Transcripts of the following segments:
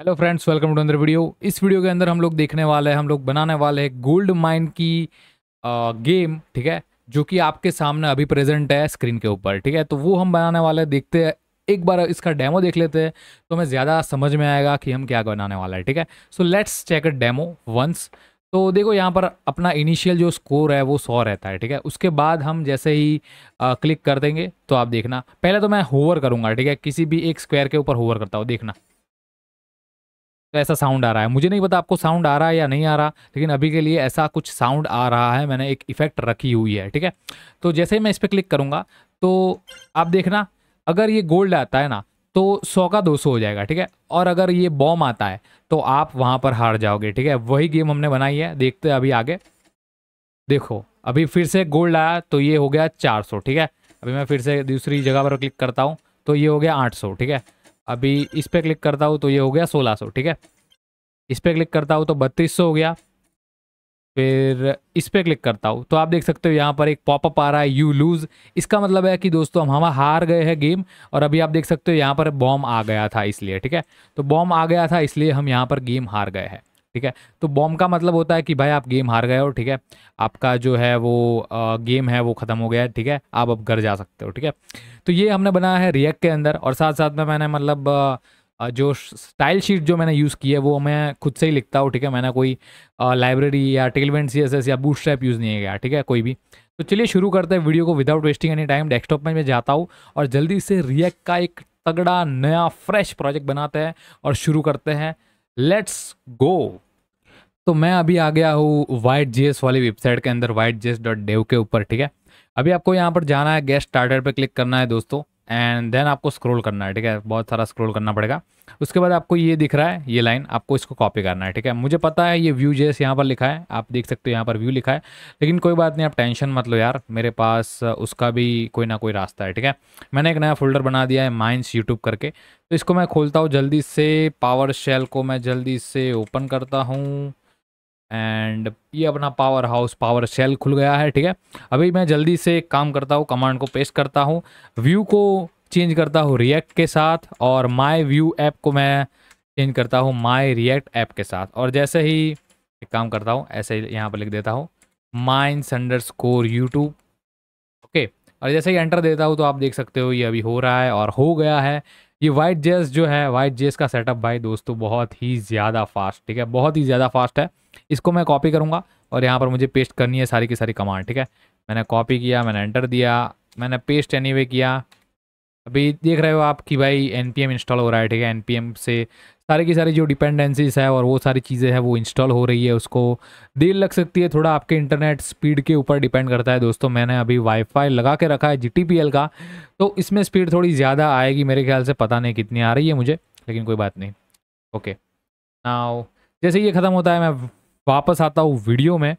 hello friends welcome to another video इस video के अंदर हम लोग देखने वाले हैं हम लोग बनाने वाले हैं गोल्ड माइन की आ, गेम ठीक है जो कि आपके सामने अभी प्रेजेंट है स्क्रीन के ऊपर ठीक है तो वो हम बनाने वाले देखते हैं एक बार इसका डेमो देख लेते हैं तो हमें ज़्यादा समझ में आएगा कि हम क्या बनाने वाला है ठीक है so let's check a demo once तो देखो यहाँ पर अपना इनिशियल जो स्कोर है वो सौ रहता है ठीक है उसके बाद हम जैसे ही आ, क्लिक कर देंगे तो आप देखना पहले तो मैं होवर करूँगा ठीक है किसी भी एक स्क्वायर के ऊपर होवर करता हूँ देखना तो ऐसा साउंड आ रहा है मुझे नहीं पता आपको साउंड आ रहा है या नहीं आ रहा लेकिन अभी के लिए ऐसा कुछ साउंड आ रहा है मैंने एक इफेक्ट रखी हुई है ठीक है तो जैसे ही मैं इस पर क्लिक करूँगा तो आप देखना अगर ये गोल्ड आता है ना तो सौ का दो सौ हो जाएगा ठीक है और अगर ये बॉम आता है तो आप वहाँ पर हार जाओगे ठीक है वही गेम हमने बनाई है देखते हैं अभी आगे देखो अभी फिर से गोल्ड आया तो ये हो गया चार सौ ठीक है अभी मैं फिर से दूसरी जगह पर क्लिक करता हूँ तो ये हो गया आठ सौ ठीक है अभी इस पर क्लिक करता हूँ तो ये हो गया सोलह सो, ठीक है इस पर क्लिक करता हूँ तो बत्तीस हो गया फिर इस पर क्लिक करता हूँ तो आप देख सकते हो यहाँ पर एक पॉपअप आ रहा है यू लूज़ इसका मतलब है कि दोस्तों हम हम हार गए हैं गेम और अभी आप देख सकते हो यहाँ पर बॉम्ब आ गया था इसलिए ठीक है तो बॉम्ब आ गया था इसलिए हम यहाँ पर गेम हार गए हैं ठीक है तो बॉम्ब का मतलब होता है कि भाई आप गेम हार गए हो ठीक है आपका जो है वो आ, गेम है वो ख़त्म हो गया है ठीक है आप अब घर जा सकते हो ठीक है तो ये हमने बनाया है रिएक्ट के अंदर और साथ साथ में मैंने मतलब जो स्टाइल शीट जो मैंने यूज़ की है वो मैं खुद से ही लिखता हूँ ठीक है मैंने कोई लाइब्रेरी या टेलवेंट सी या बूट यूज़ नहीं किया ठीक है कोई भी तो चलिए शुरू करते हैं वीडियो को without wasting any time desktop में मैं जाता हूँ और जल्दी से रिएक्ट का एक तगड़ा नया फ्रेश प्रोजेक्ट बनाते हैं और शुरू करते हैं लेट्स गो तो मैं अभी आ गया हूँ वाइट जी वाली वेबसाइट के अंदर वाइट के ऊपर ठीक है अभी आपको यहाँ पर जाना है गेस्ट स्टार्टर पर क्लिक करना है दोस्तों एंड देन आपको स्क्रॉल करना है ठीक है बहुत सारा स्क्रॉल करना पड़ेगा उसके बाद आपको ये दिख रहा है ये लाइन आपको इसको कॉपी करना है ठीक है मुझे पता है ये व्यू जेस यहाँ पर लिखा है आप देख सकते हो यहाँ पर व्यू लिखा है लेकिन कोई बात नहीं आप टेंशन मत लो यार मेरे पास उसका भी कोई ना कोई रास्ता है ठीक है मैंने एक नया फोल्डर बना दिया है माइंस यूट्यूब करके तो इसको मैं खोलता हूँ जल्दी से पावर शेल को मैं जल्दी से ओपन करता हूँ एंड ये अपना पावर हाउस पावर सेल खुल गया है ठीक है अभी मैं जल्दी से काम करता हूँ कमांड को पेस्ट करता हूँ व्यू को चेंज करता हूँ रिएक्ट के साथ और माय व्यू ऐप को मैं चेंज करता हूँ माई रिएक्ट ऐप के साथ और जैसे ही एक काम करता हूँ ऐसे ही यहाँ पर लिख देता हूँ mine underscore YouTube okay और जैसे ही एंटर देता हूँ तो आप देख सकते हो ये अभी हो रहा है और हो गया है ये वाइट जेस जो है वाइट जेस का सेटअप भाई दोस्तों बहुत ही ज़्यादा फास्ट ठीक है बहुत ही ज़्यादा फास्ट है इसको मैं कॉपी करूँगा और यहाँ पर मुझे पेस्ट करनी है सारी की सारी कमांड ठीक है मैंने कॉपी किया मैंने एंटर दिया मैंने पेस्ट एनीवे किया अभी देख रहे हो आप कि भाई एन इंस्टॉल हो रहा है ठीक है एन से सारी की सारी जो डिपेंडेंसीज है और वो सारी चीज़ें हैं वो इंस्टॉल हो रही है उसको देर लग सकती है थोड़ा आपके इंटरनेट स्पीड के ऊपर डिपेंड करता है दोस्तों मैंने अभी वाईफाई लगा के रखा है जी का तो इसमें स्पीड थोड़ी ज़्यादा आएगी मेरे ख्याल से पता नहीं कितनी आ रही है मुझे लेकिन कोई बात नहीं ओके ना जैसे ये ख़त्म होता है मैं वापस आता हूँ वीडियो में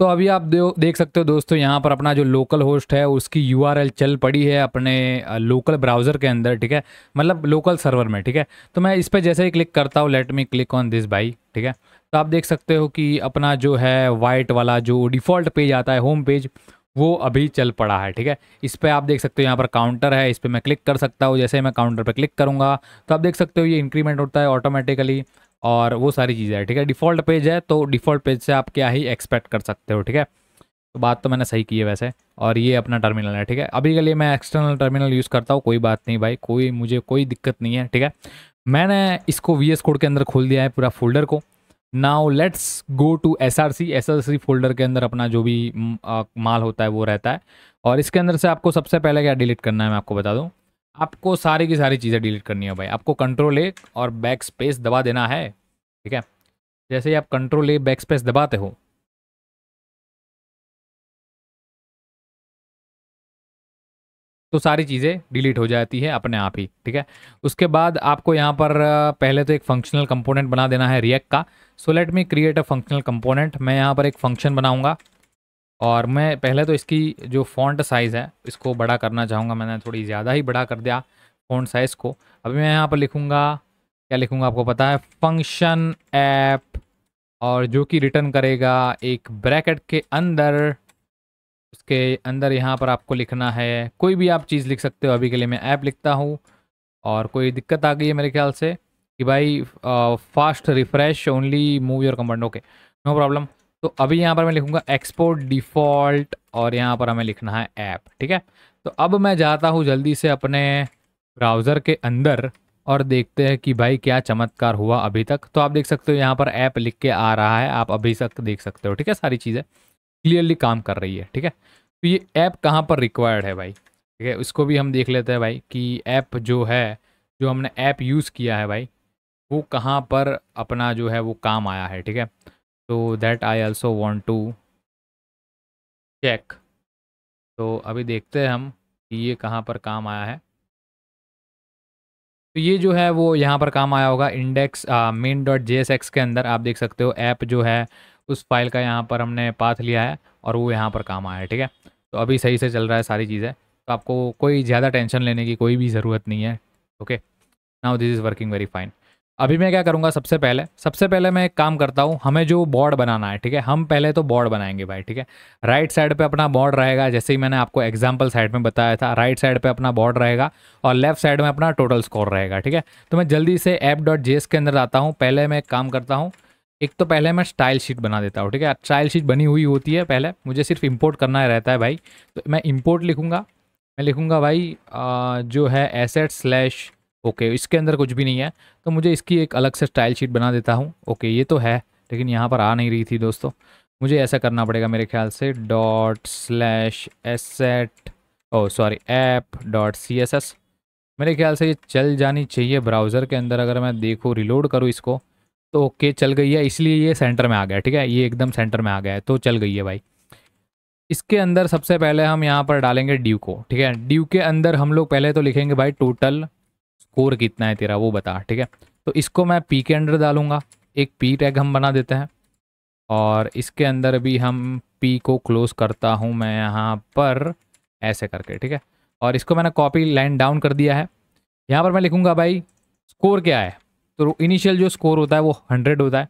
तो अभी आप देख सकते हो दोस्तों यहाँ पर अपना जो लोकल होस्ट है उसकी यू चल पड़ी है अपने लोकल ब्राउज़र के अंदर ठीक है मतलब लोकल सर्वर में ठीक है तो मैं इस पर जैसे ही क्लिक करता हूँ let me click on this by ठीक है तो आप देख सकते हो कि अपना जो है वाइट वाला जो डिफ़ॉल्ट पेज आता है होम पेज वो अभी चल पड़ा है ठीक है इस पर आप देख सकते हो यहाँ पर काउंटर है इस पर मैं क्लिक कर सकता हूँ जैसे मैं काउंटर पर क्लिक करूँगा तो आप देख सकते हो ये इंक्रीमेंट होता है ऑटोमेटिकली और वो सारी चीज़ें हैं ठीक है डिफ़ॉल्ट पेज है तो डिफ़ॉल्ट पेज से आप क्या ही एक्सपेक्ट कर सकते हो ठीक है तो बात तो मैंने सही की है वैसे और ये अपना टर्मिनल है ठीक है अभी के लिए मैं एक्सटर्नल टर्मिनल यूज़ करता हूँ कोई बात नहीं भाई कोई मुझे कोई दिक्कत नहीं है ठीक है मैंने इसको वी एस कोड के अंदर खोल दिया है पूरा फोल्डर को now let's go to S R C S R C folder के अंदर अपना जो भी माल होता है वो रहता है और इसके अंदर से आपको सबसे पहले क्या डिलीट करना है मैं आपको बता दूँ आपको सारी की सारी चीज़ें डिलीट करनी है भाई आपको कंट्रोल ए और बैक स्पेस दबा देना है ठीक है जैसे ही आप कंट्रोल ए बैक स्पेस दबाते हो तो सारी चीज़ें डिलीट हो जाती है अपने आप ही ठीक है उसके बाद आपको यहाँ पर पहले तो एक फंक्शनल कंपोनेंट बना देना है रिएक्ट का so let me create a functional component मैं यहाँ पर एक फंक्शन बनाऊँगा और मैं पहले तो इसकी जो फॉन्ट साइज़ है इसको बड़ा करना चाहूँगा मैंने थोड़ी ज़्यादा ही बड़ा कर दिया फॉन्ट साइज़ को अभी मैं यहाँ पर लिखूँगा क्या लिखूँगा आपको पता है फंक्शन ऐप और जो कि रिटर्न करेगा एक ब्रैकेट के अंदर उसके अंदर यहाँ पर आपको लिखना है कोई भी आप चीज़ लिख सकते हो अभी के लिए मैं ऐप लिखता हूँ और कोई दिक्कत आ गई है मेरे ख्याल से कि भाई fast refresh only move your command okay no problem तो अभी यहाँ पर मैं लिखूंगा एक्सपोर्ट डिफॉल्ट और यहाँ पर हमें लिखना है ऐप ठीक है तो अब मैं जाता हूँ जल्दी से अपने ब्राउज़र के अंदर और देखते हैं कि भाई क्या चमत्कार हुआ अभी तक तो आप देख सकते हो यहाँ पर ऐप लिख के आ रहा है आप अभी तक देख सकते हो ठीक है सारी चीज़ें क्लियरली काम कर रही है ठीक है तो ये ऐप कहाँ पर रिक्वायर्ड है भाई ठीक है इसको भी हम देख लेते हैं भाई कि ऐप जो है जो हमने ऐप यूज़ किया है भाई वो कहाँ पर अपना जो है वो काम आया है ठीक है तो that I also want to check तो अभी देखते हैं हम कि ये कहाँ पर काम आया है तो ये जो है वो यहाँ पर काम आया होगा इंडेक्स मेन डॉट जे के अंदर आप देख सकते हो ऐप जो है उस फाइल का यहाँ पर हमने पाथ लिया है और वो यहाँ पर काम आया है ठीक है तो अभी सही से चल रहा है सारी चीज़ें तो आपको कोई ज़्यादा टेंशन लेने की कोई भी ज़रूरत नहीं है okay now this is working very fine अभी मैं क्या करूँगा सबसे पहले सबसे पहले मैं एक काम करता हूँ हमें जो बॉर्ड बनाना है ठीक है हम पहले तो बॉर्ड बनाएंगे भाई ठीक है राइट साइड पे अपना बॉर्ड रहेगा जैसे ही मैंने आपको एग्जाम्पल साइड में बताया था राइट साइड पे अपना बॉर्ड रहेगा और लेफ्ट साइड में अपना टोटल स्कोर रहेगा ठीक है तो मैं जल्दी से ऐप डॉट जे के अंदर आता हूँ पहले मैं एक काम करता हूँ एक तो पहले मैं स्टाइल शीट बना देता हूँ ठीक है स्टाइल शीट बनी हुई होती है पहले मुझे सिर्फ इम्पोर्ट करना रहता है भाई तो मैं इम्पोर्ट लिखूँगा मैं लिखूँगा भाई जो है एसेट स्लैश ओके इसके अंदर कुछ भी नहीं है तो मुझे इसकी एक अलग से स्टाइल शीट बना देता हूँ ओके ये तो है लेकिन यहाँ पर आ नहीं रही थी दोस्तों मुझे ऐसा करना पड़ेगा मेरे ख्याल से dot slash asset oh sorry app dot C S S मेरे ख्याल से ये चल जानी चाहिए ब्राउज़र के अंदर अगर मैं देखूँ रिलोड करूँ इसको तो ओके चल गई है इसलिए ये सेंटर में आ गया ठीक है ये एकदम सेंटर में आ गया है तो चल गई है भाई इसके अंदर सबसे पहले हम यहाँ पर डालेंगे ड्यू को ठीक है ड्यू के अंदर हम लोग पहले तो लिखेंगे भाई टोटल कोर कितना है तेरा वो बता ठीक है तो इसको मैं पी के अंडर डालूंगा एक पी टैग हम बना देते हैं और इसके अंदर भी हम पी को क्लोज करता हूँ मैं यहाँ पर ऐसे करके ठीक है और इसको मैंने कॉपी लाइन डाउन कर दिया है यहाँ पर मैं लिखूँगा भाई स्कोर क्या है तो इनिशियल जो स्कोर होता है वो हंड्रेड होता है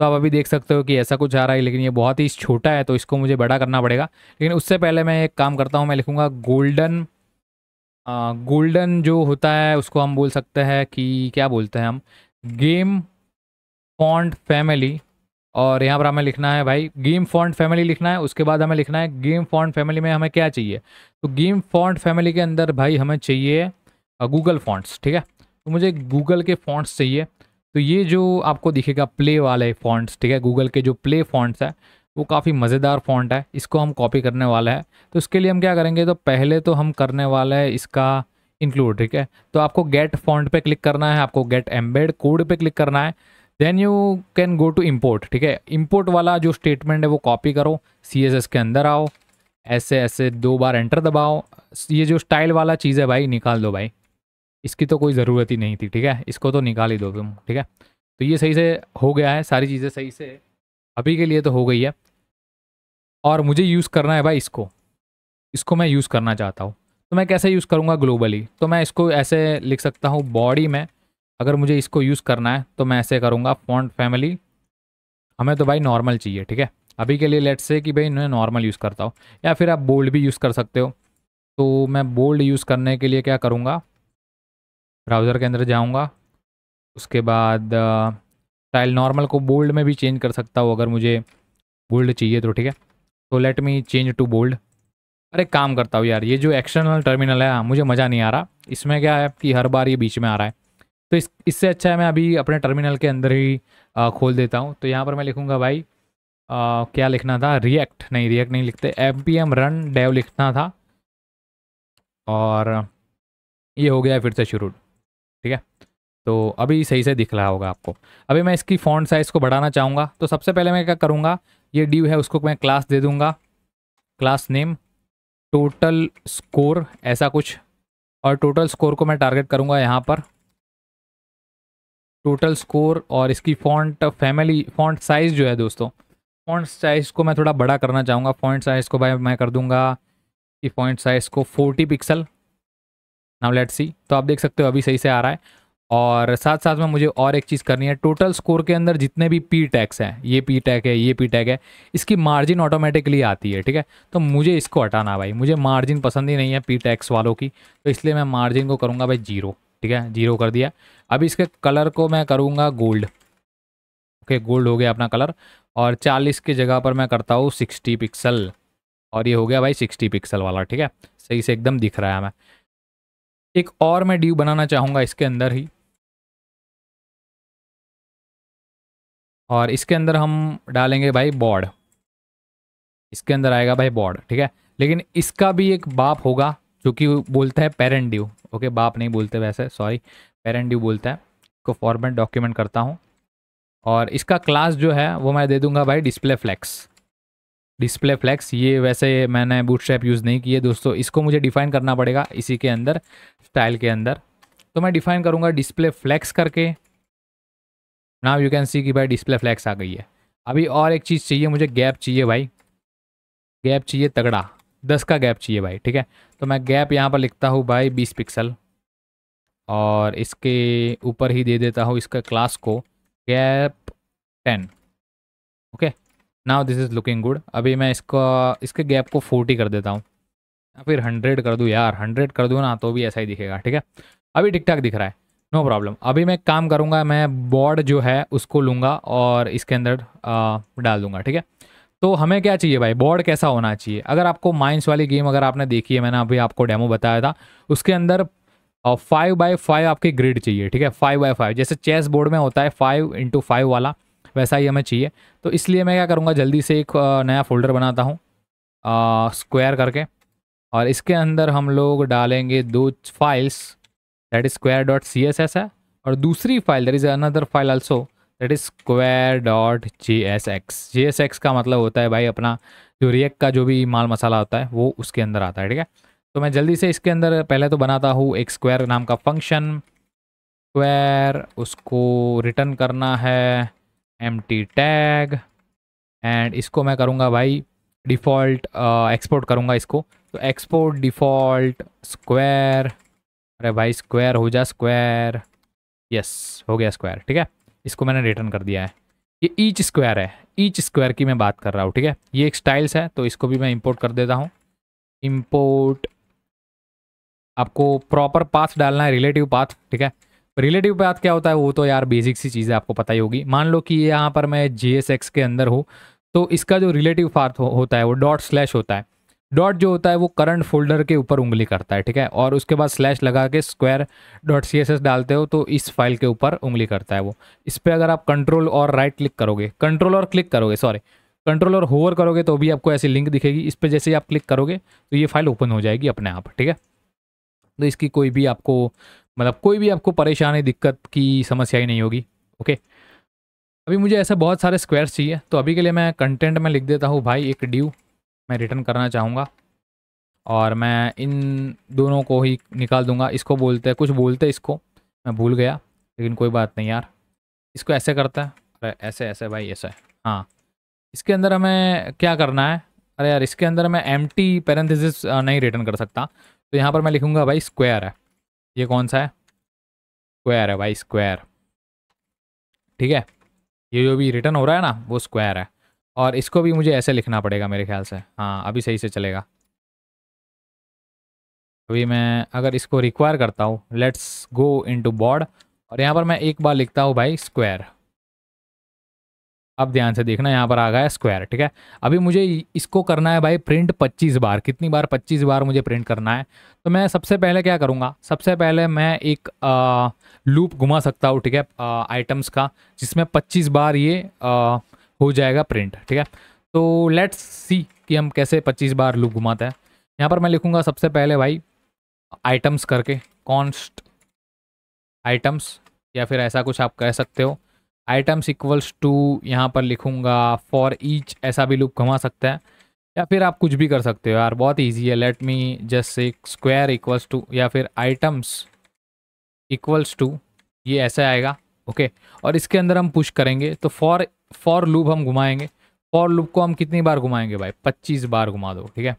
तो आप अभी देख सकते हो कि ऐसा कुछ आ रहा है लेकिन ये बहुत ही छोटा है तो इसको मुझे बड़ा करना पड़ेगा लेकिन उससे पहले मैं एक काम करता हूँ मैं लिखूँगा गोल्डन गोल्डन जो होता है उसको हम बोल सकते हैं कि क्या बोलते हैं हम गेम फॉन्ट फैमिली और यहाँ पर हमें लिखना है भाई गेम फॉन्ट फैमिली लिखना है उसके बाद हमें लिखना है गेम फॉन्ट फैमिली में हमें क्या चाहिए तो गेम फॉन्ट फैमिली के अंदर भाई हमें चाहिए गूगल फॉन्ट्स ठीक है तो मुझे गूगल के फॉन्ट्स चाहिए तो ये जो आपको दिखेगा प्ले वाले फॉन्ट्स ठीक है गूगल के जो प्ले फॉन्ट्स है वो काफ़ी मज़ेदार फॉन्ट है इसको हम कॉपी करने वाला है तो इसके लिए हम क्या करेंगे तो पहले तो हम करने वाला है इसका इंक्लूड ठीक है तो आपको गेट फॉन्ट पे क्लिक करना है आपको गेट एम्बेड कोड पे क्लिक करना है then you can go to import ठीक है इम्पोर्ट वाला जो स्टेटमेंट है वो कॉपी करो सी एस एस के अंदर आओ ऐसे ऐसे दो बार एंटर दबाओ ये जो स्टाइल वाला चीज़ है भाई निकाल दो भाई इसकी तो कोई ज़रूरत ही नहीं थी ठीक है इसको तो निकाल ही दो तुम ठीक है तो ये सही से हो गया है सारी चीज़ें सही से अभी के लिए तो हो गई है और मुझे यूज़ करना है भाई इसको इसको मैं यूज़ करना चाहता हूँ तो मैं कैसे यूज़ करूँगा ग्लोबली तो मैं इसको ऐसे लिख सकता हूँ बॉडी में अगर मुझे इसको यूज़ करना है तो मैं ऐसे करूँगा फॉन्ट फैमिली हमें तो भाई नॉर्मल चाहिए ठीक है अभी के लिए लेट्स से कि भाई मैं नॉर्मल यूज़ करता हूँ या फिर आप बोल्ड भी यूज़ कर सकते हो तो मैं बोल्ड यूज़ करने के लिए क्या करूँगा ब्राउज़र के अंदर जाऊँगा उसके बाद स्टाइल नॉर्मल को बोल्ड में भी चेंज कर सकता हूँ अगर मुझे बोल्ड चाहिए तो ठीक है तो let me change to bold अरे काम करता हूँ यार ये जो एक्सटर्नल टर्मिनल है हाँ, मुझे मज़ा नहीं आ रहा इसमें क्या है कि हर बार ये बीच में आ रहा है तो इस इससे अच्छा है मैं अभी अपने टर्मिनल के अंदर ही आ, खोल देता हूँ तो यहाँ पर मैं लिखूँगा भाई आ, क्या लिखना था रिएक्ट नहीं रिएक्ट नहीं लिखते M P M run dev लिखना था और ये हो गया फिर से शुरू ठीक है तो अभी सही से दिख रहा होगा आपको अभी मैं इसकी फ़ॉन्ट साइज़ को बढ़ाना चाहूँगा तो सबसे पहले मैं क्या करूँगा ये ड्यू है उसको मैं क्लास दे दूंगा क्लास नेम टोटल स्कोर ऐसा कुछ और टोटल स्कोर को मैं टारगेट करूंगा यहाँ पर टोटल स्कोर और इसकी फॉन्ट फैमिली फॉन्ट साइज़ जो है दोस्तों फॉन्ट साइज़ को मैं थोड़ा बड़ा करना चाहूँगा फॉन्ट साइज़ को भाई मैं कर दूंगा कि फॉन्ट साइज़ को 40 पिक्सल नाउ लेट्स सी तो आप देख सकते हो अभी सही से आ रहा है और साथ साथ में मुझे और एक चीज़ करनी है टोटल स्कोर के अंदर जितने भी पी टैक्स हैं ये पी टैक है ये पी टैक है इसकी मार्जिन ऑटोमेटिकली आती है ठीक है तो मुझे इसको हटाना भाई मुझे मार्जिन पसंद ही नहीं है पी टैक्स वालों की तो इसलिए मैं मार्जिन को करूँगा भाई जीरो ठीक है जीरो कर दिया अब इसके कलर को मैं करूँगा गोल्ड ओके गोल्ड हो गया अपना कलर और चालीस की जगह पर मैं करता हूँ सिक्सटी पिक्सल और ये हो गया भाई सिक्सटी पिक्सल वाला ठीक है सही से एकदम दिख रहा है हमें एक और मैं ड्यू बनाना चाहूँगा इसके अंदर ही और इसके अंदर हम डालेंगे भाई बॉड इसके अंदर आएगा भाई बॉड ठीक है लेकिन इसका भी एक बाप होगा जो कि बोलता है पेरेंट ड्यू ओके बाप नहीं बोलते वैसे सॉरी पेरेंट ड्यू बोलता है इसको फॉर्मेट डॉक्यूमेंट करता हूँ और इसका क्लास जो है वो मैं दे दूंगा भाई डिस्प्ले फ्लैक्स डिस्प्ले फ्लैक्स ये वैसे मैंने बूटस्ट्रैप यूज़ नहीं किए दोस्तों इसको मुझे डिफ़ाइन करना पड़ेगा इसी के अंदर स्टाइल के अंदर तो मैं डिफ़ाइन करूँगा डिस्प्ले फ्लैक्स करके ना यू कैन सी कि भाई डिस्प्ले फ्लैक्स आ गई है अभी और एक चीज़ चाहिए मुझे गैप चाहिए भाई गैप चाहिए तगड़ा दस का गैप चाहिए भाई ठीक है तो मैं गैप यहाँ पर लिखता हूँ भाई बीस पिक्सल और इसके ऊपर ही दे देता हूँ इसका क्लास को gap ten okay now this is looking good अभी मैं इसका इसके गैप को फोर्टी कर देता हूँ फिर हंड्रेड कर दूँ यार हंड्रेड कर दूँ ना तो भी ऐसा ही दिखेगा ठीक है अभी ठीक ठाक दिख रहा है नो no प्रॉब्लम अभी मैं काम करूँगा मैं बॉर्ड जो है उसको लूँगा और इसके अंदर डाल दूँगा ठीक है तो हमें क्या चाहिए भाई बॉर्ड कैसा होना चाहिए अगर आपको माइंस वाली गेम अगर आपने देखी है मैंने अभी आपको डेमो बताया था उसके अंदर फाइव बाई फाइव आपकी ग्रिड चाहिए ठीक है फाइव बाई फाइव जैसे चेस बोर्ड में होता है फाइव इंटू फाइव वाला वैसा ही हमें चाहिए तो इसलिए मैं क्या करूँगा जल्दी से एक नया फोल्डर बनाता हूँ स्क्वायर करके और इसके अंदर हम लोग डालेंगे दो files that is square dot C S S है और दूसरी file that is another file also that is square dot J S X J S X का मतलब होता है भाई अपना जो रिएक्ट का जो भी माल मसाला होता है वो उसके अंदर आता है ठीक है तो मैं जल्दी से इसके अंदर पहले तो बनाता हूँ एक स्क्वायर नाम का फंक्शन स्क्वायर उसको रिटर्न करना है एम टैग एंड इसको मैं करूँगा भाई डिफ़ॉल्ट एक्सपोर्ट करूँगा इसको तो एक्सपोर्ट डिफ़ॉल्ट स्क्वायर अरे भाई स्क्वायर हो जा स्क्वायर यस हो गया स्क्वायर ठीक है इसको मैंने रिटर्न कर दिया है ये ईच स्क्वायर है ईच स्क्वायर की मैं बात कर रहा हूँ ठीक है ये एक स्टाइल्स है तो इसको भी मैं इम्पोर्ट कर देता हूँ इम्पोर्ट आपको प्रॉपर पाथ डालना है रिलेटिव पाथ ठीक है रिलेटिव पाथ क्या होता है वो तो यार बेसिक सी चीज़ है आपको पता ही होगी मान लो कि यहाँ पर मैं जी के अंदर हूँ तो इसका जो रिलेटिव पाथ हो, होता है वो डॉट स्लैश होता है डॉट जो होता है वो करंट फोल्डर के ऊपर उंगली करता है ठीक है और उसके बाद स्लैश लगा के square dot C S S डालते हो तो इस फाइल के ऊपर उंगली करता है वो इस पर अगर आप कंट्रोल और राइट क्लिक करोगे कंट्रोल और क्लिक करोगे सॉरी कंट्रोल और होवर करोगे तो भी आपको ऐसी लिंक दिखेगी इस पर जैसे ही आप क्लिक करोगे तो ये फाइल ओपन हो जाएगी अपने आप ठीक है तो इसकी कोई भी आपको मतलब कोई भी आपको परेशानी दिक्कत की समस्या ही नहीं होगी ओके अभी मुझे ऐसे बहुत सारे स्क्वायर्स चाहिए तो अभी के लिए मैं कंटेंट में लिख देता हूँ भाई एक ड्यू मैं रिटर्न करना चाहूँगा और मैं इन दोनों को ही निकाल दूंगा इसको बोलते हैं कुछ बोलते हैं इसको मैं भूल गया लेकिन कोई बात नहीं यार इसको ऐसे करता है अरे ऐसे ऐसे भाई ऐसे हाँ इसके अंदर हमें क्या करना है अरे यार इसके अंदर मैं एम टी पैरेंथिस नहीं रिटर्न कर सकता तो यहाँ पर मैं लिखूँगा भाई स्क्वायर है ये कौन सा है स्क्वायर है भाई स्क्वायर ठीक है ये जो भी रिटर्न हो रहा है ना वो स्क्वायर है और इसको भी मुझे ऐसे लिखना पड़ेगा मेरे ख्याल से हाँ अभी सही से चलेगा अभी मैं अगर इसको रिक्वायर करता हूँ लेट्स गो इनटू बॉर्ड और यहाँ पर मैं एक बार लिखता हूँ भाई स्क्वायर अब ध्यान से देखना यहाँ पर आ गया स्क्वायर ठीक है अभी मुझे इसको करना है भाई प्रिंट 25 बार कितनी बार 25 बार मुझे प्रिंट करना है तो मैं सबसे पहले क्या करूँगा सबसे पहले मैं एक आ, लूप घुमा सकता हूँ ठीक है आइटम्स का जिसमें 25 बार ये आ, हो जाएगा प्रिंट ठीक है तो लेट्स सी कि हम कैसे 25 बार लूप घुमाते हैं यहाँ पर मैं लिखूँगा सबसे पहले भाई आइटम्स करके कॉन्स्ट आइटम्स या फिर ऐसा कुछ आप कह सकते हो आइटम्स इक्वल्स टू यहाँ पर लिखूँगा फॉर ईच ऐसा भी लूप घुमा सकते हैं या फिर आप कुछ भी कर सकते हो यार बहुत ईजी है let me just say square equals to या फिर आइटम्स इक्वल्स टू ये ऐसे आएगा ओके और इसके अंदर हम पुश करेंगे तो फॉर फॉर लूप हम घुमाएंगे फॉर लूप को हम कितनी बार घुमाएंगे भाई पच्चीस बार घुमा दो ठीक है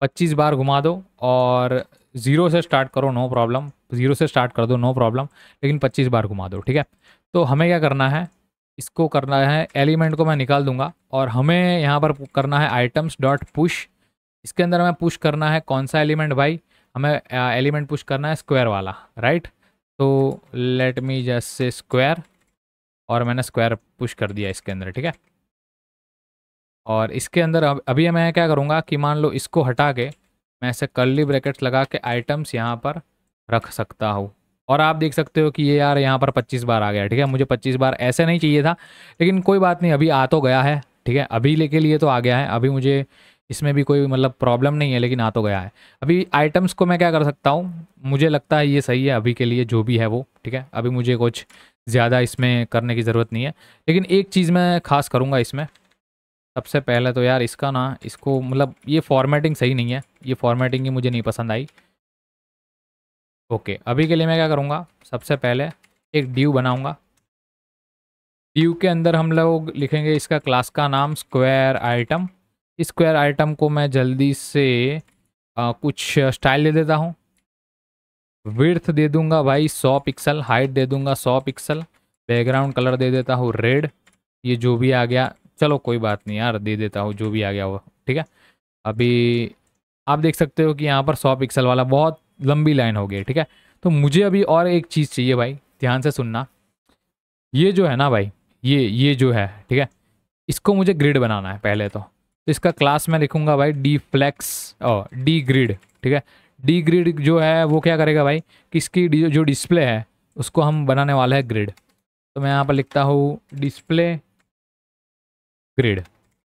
पच्चीस बार घुमा दो और ज़ीरो से स्टार्ट करो नो प्रॉब्लम ज़ीरो से स्टार्ट कर दो नो प्रॉब्लम लेकिन पच्चीस बार घुमा दो ठीक है तो हमें क्या करना है इसको करना है एलिमेंट को मैं निकाल दूंगा और हमें यहाँ पर करना है आइटम्स डॉट पुश इसके अंदर हमें पुश करना है कौन सा एलिमेंट भाई हमें एलिमेंट पुश करना है स्क्वायर वाला राइट तो let me just say square और मैंने स्क्वायर पुश कर दिया इसके अंदर ठीक है और इसके अंदर अब अभी मैं क्या करूँगा कि मान लो इसको हटा के मैं ऐसे कर्ली ब्रैकेट्स लगा के आइटम्स यहाँ पर रख सकता हूँ और आप देख सकते हो कि ये यार यहाँ पर 25 बार आ गया ठीक है मुझे 25 बार ऐसे नहीं चाहिए था लेकिन कोई बात नहीं अभी आ तो गया है ठीक है अभी लेके लिए तो आ गया है अभी मुझे इसमें भी कोई मतलब प्रॉब्लम नहीं है लेकिन आ तो गया है अभी आइटम्स को मैं क्या कर सकता हूँ मुझे लगता है ये सही है अभी के लिए जो भी है वो ठीक है अभी मुझे कुछ ज़्यादा इसमें करने की ज़रूरत नहीं है लेकिन एक चीज़ मैं खास करूँगा इसमें सबसे पहले तो यार इसका ना इसको मतलब ये फॉर्मेटिंग सही नहीं है ये फॉर्मेटिंग ही मुझे नहीं पसंद आई ओके अभी के लिए मैं क्या करूँगा सबसे पहले एक ड्यू बनाऊँगा ड्यू के अंदर हम लोग लिखेंगे इसका क्लास का नाम स्क्वायर आइटम स्क्वायर आइटम को मैं जल्दी से आ, कुछ स्टाइल दे देता हूँ विर्थ दे दूंगा भाई सौ पिक्सल हाइट दे दूंगा सौ पिक्सल बैकग्राउंड कलर दे देता हूँ रेड ये जो भी आ गया चलो कोई बात नहीं यार दे देता हूँ जो भी आ गया वो ठीक है अभी आप देख सकते हो कि यहाँ पर सौ पिक्सल वाला बहुत लंबी लाइन हो गई ठीक है तो मुझे अभी और एक चीज़ चाहिए भाई ध्यान से सुनना ये जो है ना भाई ये ये जो है ठीक है इसको मुझे ग्रिड बनाना है पहले तो, तो इसका क्लास मैं लिखूंगा भाई डी फ्लैक्स और डी ग्रिड ठीक है डी ग्रिड जो है वो क्या करेगा भाई किसकी जो डिस्प्ले है उसको हम बनाने वाला है ग्रिड तो मैं यहाँ पर लिखता हूँ डिस्प्ले ग्रिड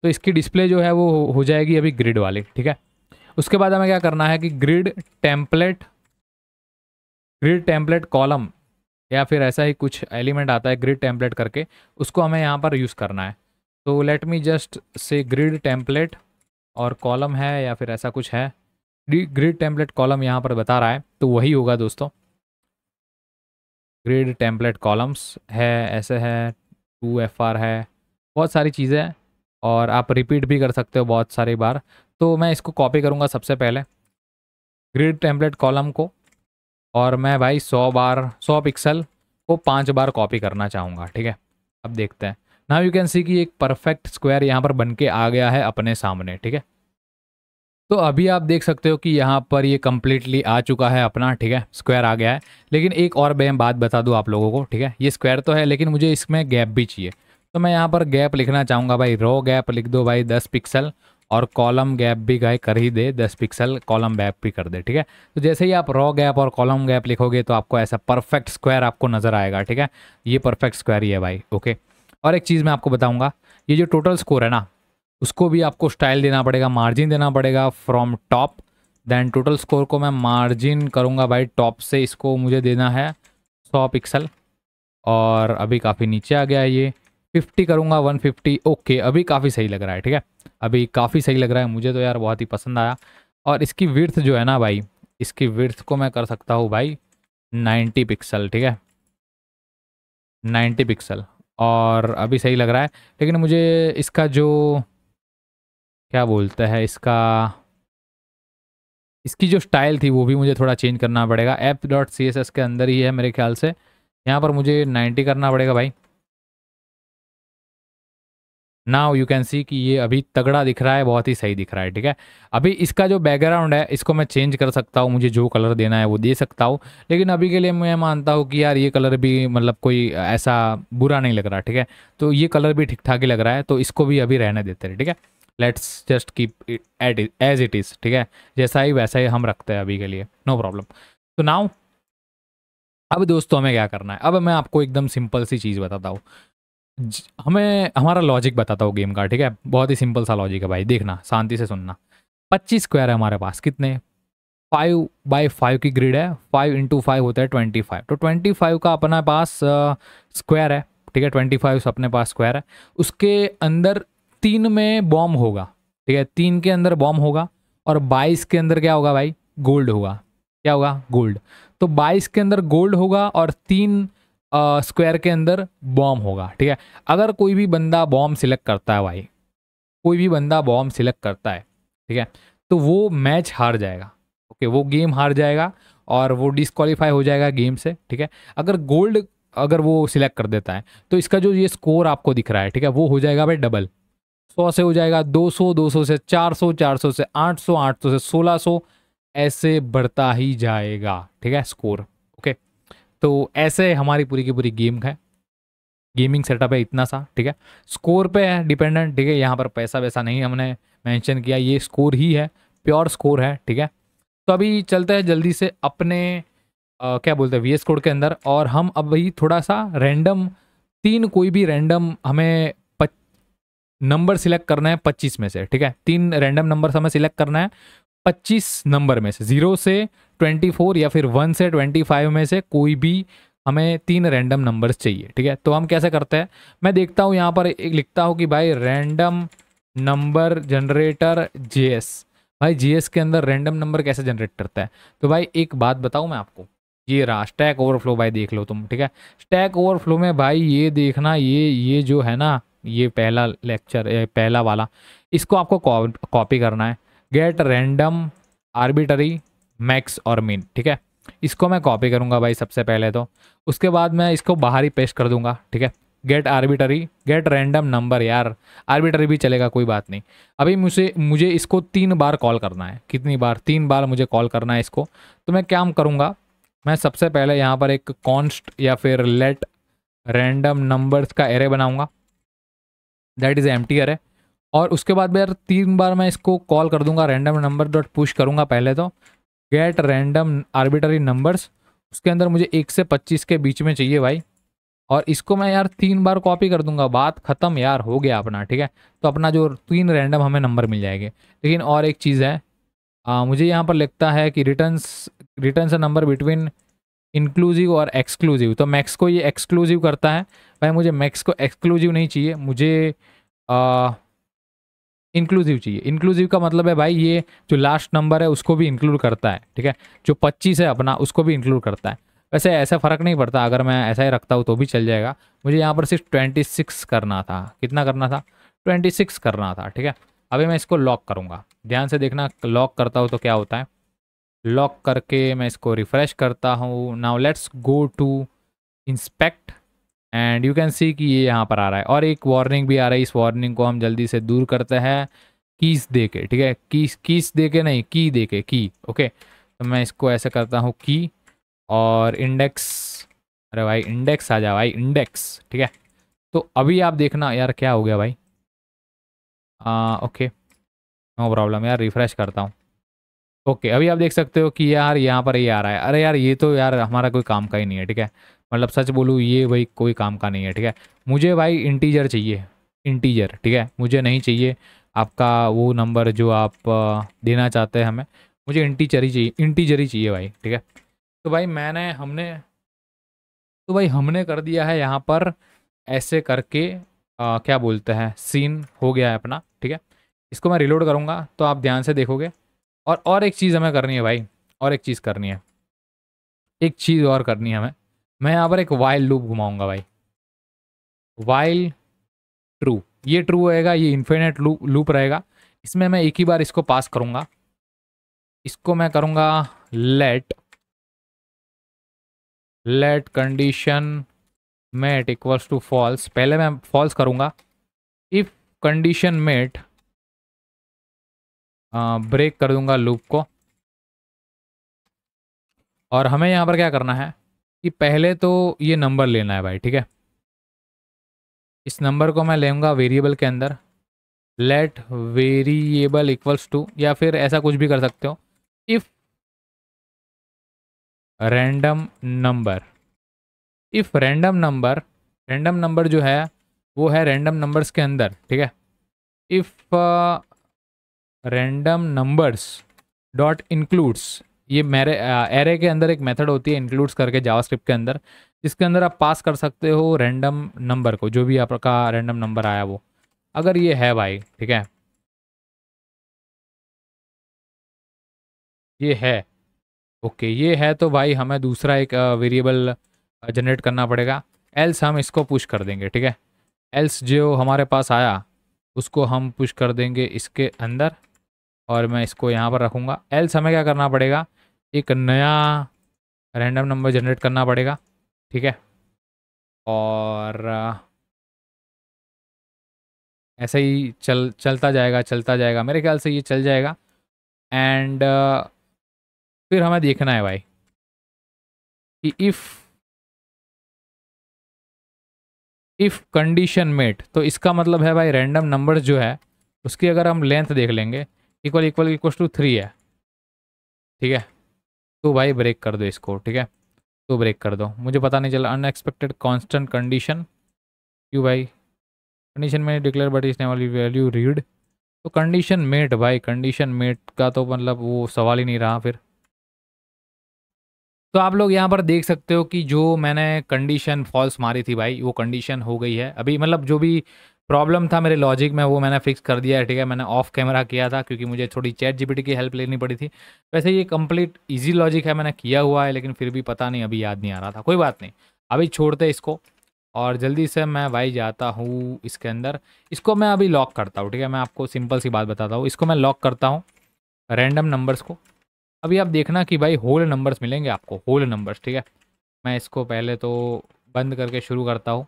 तो इसकी डिस्प्ले जो है वो हो जाएगी अभी ग्रिड वाली ठीक है उसके बाद हमें क्या करना है कि grid template grid template column या फिर ऐसा ही कुछ एलिमेंट आता है ग्रिड टेम्पलेट करके उसको हमें यहाँ पर यूज़ करना है तो let me just say grid template और कॉलम है या फिर ऐसा कुछ है ग्रिड टेम्पलेट कॉलम यहाँ पर बता रहा है तो वही होगा दोस्तों ग्रिड टेम्पलेट कॉलम्स है ऐसे है टू एफ आर है बहुत सारी चीज़ें हैं और आप रिपीट भी कर सकते हो बहुत सारी बार तो मैं इसको कॉपी करूँगा सबसे पहले ग्रिड टेम्पलेट कॉलम को और मैं भाई सौ बार सौ पिक्सल को पाँच बार कॉपी करना चाहूँगा ठीक है अब देखते हैं नाउ यू कैन सी कि एक परफेक्ट स्क्वायर यहाँ पर बन के आ गया है अपने सामने ठीक है तो अभी आप देख सकते हो कि यहाँ पर ये कम्प्लीटली आ चुका है अपना ठीक है स्क्वायर आ गया है लेकिन एक और मैं बात बता दूँ आप लोगों को ठीक है ये स्क्वायर तो है लेकिन मुझे इसमें गैप भी चाहिए तो मैं यहाँ पर गैप लिखना चाहूँगा भाई रो गैप लिख दो भाई दस पिक्सल और कॉलम गैप भी गए कर ही दे दस पिक्सल कॉलम गैप भी कर दे ठीक है तो जैसे ही आप रॉ गैप और कॉलम गैप लिखोगे तो आपको ऐसा परफेक्ट स्क्वायर आपको नज़र आएगा ठीक है ये परफेक्ट स्क्वायर ही है भाई ओके और एक चीज़ मैं आपको बताऊँगा ये जो टोटल स्कोर है ना उसको भी आपको स्टाइल देना पड़ेगा मार्जिन देना पड़ेगा from top then total score को मैं मार्जिन करूँगा भाई टॉप से इसको मुझे देना है सौ पिक्सल और अभी काफ़ी नीचे आ गया ये फिफ्टी करूँगा वन फिफ्टी ओके अभी काफ़ी सही लग रहा है ठीक है अभी काफ़ी सही लग रहा है मुझे तो यार बहुत ही पसंद आया और इसकी विर्थ जो है ना भाई इसकी विर्थ को मैं कर सकता हूँ भाई नाइन्टी पिक्सल ठीक है नाइन्टी पिक्सल और अभी सही लग रहा है लेकिन मुझे इसका जो क्या बोलते हैं इसका इसकी जो स्टाइल थी वो भी मुझे थोड़ा चेंज करना पड़ेगा app dot C S S के अंदर ही है मेरे ख्याल से यहाँ पर मुझे नाइन्टी करना पड़ेगा भाई नाउ यू कैन सी कि ये अभी तगड़ा दिख रहा है बहुत ही सही दिख रहा है ठीक है अभी इसका जो बैकग्राउंड है इसको मैं चेंज कर सकता हूँ मुझे जो कलर देना है वो दे सकता हूँ लेकिन अभी के लिए मैं मानता हूँ कि यार ये कलर भी मतलब कोई ऐसा बुरा नहीं लग रहा ठीक है तो ये कलर भी ठीक ठाक ही लग रहा है तो इसको भी अभी रहने देते हैं ठीक है let's just keep it at as it is ठीक है जैसा ही वैसा ही हम रखते हैं अभी के लिए नो प्रॉब्लम तो नाउ अब दोस्तों हमें क्या करना है अब मैं आपको एकदम सिंपल सी चीज़ बताता हूँ हमें हमारा लॉजिक बताता हूँ गेम का ठीक है बहुत ही सिंपल सा लॉजिक है भाई देखना शांति से सुनना पच्चीस स्क्वायर है हमारे पास कितने फाइव बाई फाइव की ग्रिड है फाइव इंटू फाइव होता है ट्वेंटी फाइव तो ट्वेंटी फाइव का अपने पास स्क्वायर है ठीक है ट्वेंटी फाइव अपने पास स्क्वायर है उसके अंदर तीन में बॉम्ब होगा ठीक है तीन के अंदर बॉम्ब होगा और बाईस के अंदर क्या होगा भाई गोल्ड होगा क्या होगा गोल्ड तो बाईस के अंदर गोल्ड होगा और तीन स्क्वायर के अंदर बॉम्ब होगा ठीक है अगर कोई भी बंदा बॉम्ब सिलेक्ट करता है भाई कोई भी बंदा बॉम्ब सिलेक्ट करता है ठीक है तो वो मैच हार जाएगा ओके वो गेम हार जाएगा और वो डिसक्वालीफाई हो जाएगा गेम से ठीक है अगर गोल्ड अगर वो सिलेक्ट कर देता है तो इसका जो ये स्कोर आपको दिख रहा है ठीक है वो हो जाएगा भाई डबल सौ से हो जाएगा दो सौ दो सौ से चार सौ चार सौ से आठ सौ आठ सौ से सोलह सौ ऐसे बढ़ता ही जाएगा ठीक है स्कोर ओके तो ऐसे हमारी पूरी की पूरी गेम है गेमिंग सेटअप है इतना सा ठीक है स्कोर पे है डिपेंडेंट ठीक है यहाँ पर पैसा वैसा नहीं हमने मेंशन किया ये स्कोर ही है प्योर स्कोर है ठीक है तो अभी चलते हैं जल्दी से अपने आ, क्या बोलते हैं वी एस कोड के अंदर और हम अब अभी थोड़ा सा रैंडम तीन कोई भी रैंडम हमें नंबर सिलेक्ट करना है पच्चीस में से ठीक है तीन रैंडम नंबर हमें सिलेक्ट करना है पच्चीस नंबर में से जीरो से ट्वेंटी फोर या फिर वन से ट्वेंटी फाइव में से कोई भी हमें तीन रैंडम नंबर्स चाहिए ठीक है तो हम कैसे करते हैं मैं देखता हूँ यहाँ पर एक लिखता हूँ कि भाई रैंडम नंबर जनरेटर जे भाई जे के अंदर रैंडम नंबर कैसे जनरेट करता है तो भाई एक बात बताऊँ मैं आपको ये रहा स्टैक ओवरफ्लो भाई देख लो तुम ठीक है स्टैक ओवरफ्लो में भाई ये देखना ये ये जो है ना ये पहला लेक्चर पहला वाला इसको आपको कॉपी करना है गेट रैंडम आर्बिटरी मैक्स और मीन ठीक है इसको मैं कॉपी करूँगा भाई सबसे पहले तो उसके बाद मैं इसको बाहर ही पेस्ट कर दूंगा ठीक है get arbitrary get random number यार आर्बिटरी भी चलेगा कोई बात नहीं अभी मुझे मुझे इसको तीन बार कॉल करना है कितनी बार तीन बार मुझे कॉल करना है इसको तो मैं क्या करूँगा मैं सबसे पहले यहाँ पर एक कॉन्स्ट या फिर लेट रैंडम नंबर्स का एरे बनाऊँगा दैट इज़ एम टी है और उसके बाद भी यार तीन बार मैं इसको कॉल कर दूंगा रैंडम नंबर डॉट पुश करूँगा पहले तो गेट रैंडम आर्बिटरी नंबर्स उसके अंदर मुझे एक से पच्चीस के बीच में चाहिए भाई और इसको मैं यार तीन बार कॉपी कर दूंगा बात ख़त्म यार हो गया अपना ठीक है तो अपना जो तीन रैंडम हमें नंबर मिल जाएंगे लेकिन और एक चीज़ है आ, मुझे यहाँ पर लगता है कि return return number between inclusive और एक्सक्लूसिव तो मैक्स को ये एक्सक्लूसिव करता है भाई मुझे मैक्स को एक्सक्लूसिव नहीं चाहिए मुझे इंक्लूसिव चाहिए इंक्लूसिव का मतलब है भाई ये जो लास्ट नंबर है उसको भी इंक्लूड करता है ठीक है जो पच्चीस है अपना उसको भी इंक्लूड करता है वैसे ऐसा फ़र्क नहीं पड़ता अगर मैं ऐसा ही रखता हूँ तो भी चल जाएगा मुझे यहाँ पर सिर्फ ट्वेंटी सिक्स करना था कितना करना था ट्वेंटी सिक्स करना था ठीक है अभी मैं इसको लॉक करूँगा ध्यान से देखना लॉक करता हूँ तो क्या होता है लॉक करके मैं इसको रिफ़्रेश करता हूँ now let's go to inspect and you can see कि ये यहाँ पर आ रहा है और एक वार्निंग भी आ रही है इस वार्निंग को हम जल्दी से दूर करते हैं कीस दे के ठीक है कीस कीस दे के नहीं की दे के की ओके तो मैं इसको ऐसे करता हूँ की और इंडेक्स अरे भाई इंडेक्स आ जा भाई इंडेक्स ठीक है तो अभी आप देखना यार क्या हो गया भाई आ, ओके नो प्रॉब्लम यार रिफ़्रेश करता हूँ ओके अभी आप देख सकते हो कि यार यहाँ पर ये आ रहा है अरे यार ये तो यार हमारा कोई काम का ही नहीं है ठीक है मतलब सच बोलूँ ये भाई कोई काम का नहीं है ठीक है मुझे भाई इंटीजर चाहिए इंटीजर ठीक है मुझे नहीं चाहिए आपका वो नंबर जो आप देना चाहते हैं हमें मुझे इंटीजर ही चाहिए इंटीजर ही चाहिए भाई ठीक है तो भाई मैंने हमने तो भाई हमने कर दिया है यहाँ पर ऐसे करके आ, क्या बोलते हैं सीन हो गया है अपना ठीक है इसको मैं रिलोड करूँगा तो आप ध्यान से देखोगे और और एक चीज़ हमें करनी है भाई और एक चीज़ करनी है एक चीज़ और करनी है हमें मैं यहाँ पर एक वाइल लूप घुमाऊँगा भाई वाइल ट्रू ये ट्रू रहेगा ये इन्फिनेट लूप लूप रहेगा इसमें मैं एक ही बार इसको पास करूँगा इसको मैं करूँगा let let condition met equals to false पहले मैं फॉल्स करूँगा इफ़ कंडीशन मेट ब्रेक कर दूंगा लूप को और हमें यहाँ पर क्या करना है कि पहले तो ये नंबर लेना है भाई ठीक है इस नंबर को मैं लेंगे वेरिएबल के अंदर लेट वेरिएबल इक्वल्स टू या फिर ऐसा कुछ भी कर सकते हो if random number if random number random number जो है वो है रैंडम नंबर्स के अंदर ठीक है if random numbers dot includes ये मेरे एरे के अंदर एक मेथड होती है इंक्लूड्स करके जावास्क्रिप्ट के अंदर जिसके अंदर आप पास कर सकते हो रैंडम नंबर को जो भी आपका रैंडम नंबर आया वो अगर ये है भाई ठीक है ये है ओके ये है तो भाई हमें दूसरा एक वेरिएबल जनरेट करना पड़ेगा एल्स हम इसको पुश कर देंगे ठीक है एल्स जो हमारे पास आया उसको हम पुश कर देंगे इसके अंदर और मैं इसको यहाँ पर रखूँगा एल्स हमें क्या करना पड़ेगा एक नया रैंडम नंबर जनरेट करना पड़ेगा ठीक है और ऐसे ही चल चलता जाएगा चलता जाएगा मेरे ख्याल से ये चल जाएगा एंड फिर हमें देखना है भाई कि इफ़ इफ़ कंडीशन मेट तो इसका मतलब है भाई रैंडम नंबर्स जो है उसकी अगर हम लेंथ देख लेंगे equal equal equal to three है ठीक है तो भाई ब्रेक कर दो इसको ठीक है तो ब्रेक कर दो मुझे पता नहीं चला अनएक्सपेक्टेड कांस्टेंट कंडीशन क्यों भाई कंडीशन में डिक्लेयर बट इसने वाली वैल्यू रीड तो कंडीशन मेट भाई कंडीशन मेट का तो मतलब वो सवाल ही नहीं रहा फिर तो आप लोग यहाँ पर देख सकते हो कि जो मैंने कंडीशन फॉल्स मारी थी भाई वो कंडीशन हो गई है अभी मतलब जो भी प्रॉब्लम था मेरे लॉजिक में वो मैंने फिक्स कर दिया है ठीक है मैंने ऑफ कैमरा किया था क्योंकि मुझे थोड़ी चैट जीपीटी की हेल्प लेनी पड़ी थी वैसे ये कंप्लीट इजी लॉजिक है मैंने किया हुआ है लेकिन फिर भी पता नहीं अभी याद नहीं आ रहा था कोई बात नहीं अभी छोड़ते इसको और जल्दी से मैं भाई जाता हूँ इसके अंदर इसको मैं अभी लॉक करता हूँ ठीक है मैं आपको सिंपल सी बात बताता हूँ इसको मैं लॉक करता हूँ रैंडम नंबर्स को अभी आप देखना कि भाई होल नंबर्स मिलेंगे आपको होल नंबर्स ठीक है मैं इसको पहले तो बंद करके शुरू करता हूँ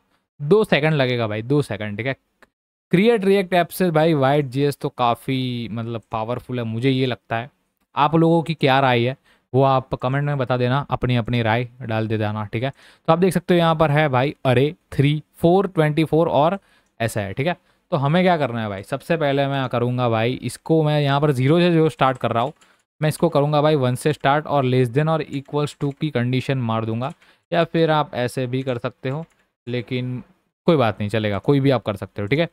दो सेकंड लगेगा भाई दो सेकंड ठीक है क्रिएट रिएक्ट ऐप से भाई वाइट जी तो काफ़ी मतलब पावरफुल है मुझे ये लगता है आप लोगों की क्या राय है वो आप कमेंट में बता देना अपनी अपनी राय डाल दे देना ठीक है तो आप देख सकते हो यहाँ पर है भाई अरे थ्री फोर ट्वेंटी फोर और ऐसा है ठीक है तो हमें क्या करना है भाई सबसे पहले मैं करूँगा भाई इसको मैं यहाँ पर जीरो से जो स्टार्ट कर रहा हूँ मैं इसको करूँगा भाई वन से स्टार्ट और लेस देन और इक्वल्स टू की कंडीशन मार दूंगा या फिर आप ऐसे भी कर सकते हो लेकिन कोई बात नहीं चलेगा कोई भी आप कर सकते हो ठीक है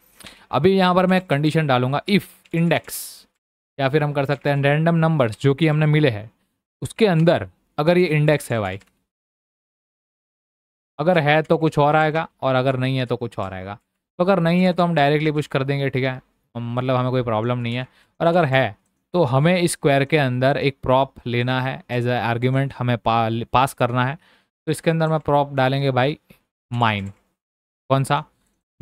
अभी यहाँ पर मैं कंडीशन डालूंगा इफ़ इंडेक्स या फिर हम कर सकते हैं रैंडम नंबर्स जो कि हमने मिले हैं उसके अंदर अगर ये इंडेक्स है भाई अगर है तो कुछ और आएगा और अगर नहीं है तो कुछ और आएगा तो अगर नहीं है तो हम डायरेक्टली पुश कर देंगे ठीक है मतलब हमें कोई प्रॉब्लम नहीं है और अगर है तो हमें इस स्क्वायर के अंदर एक प्रॉप लेना है एज ए आर्ग्यूमेंट हमें पा, पास करना है तो इसके अंदर मैं प्रॉप डालेंगे भाई माइन कौन सा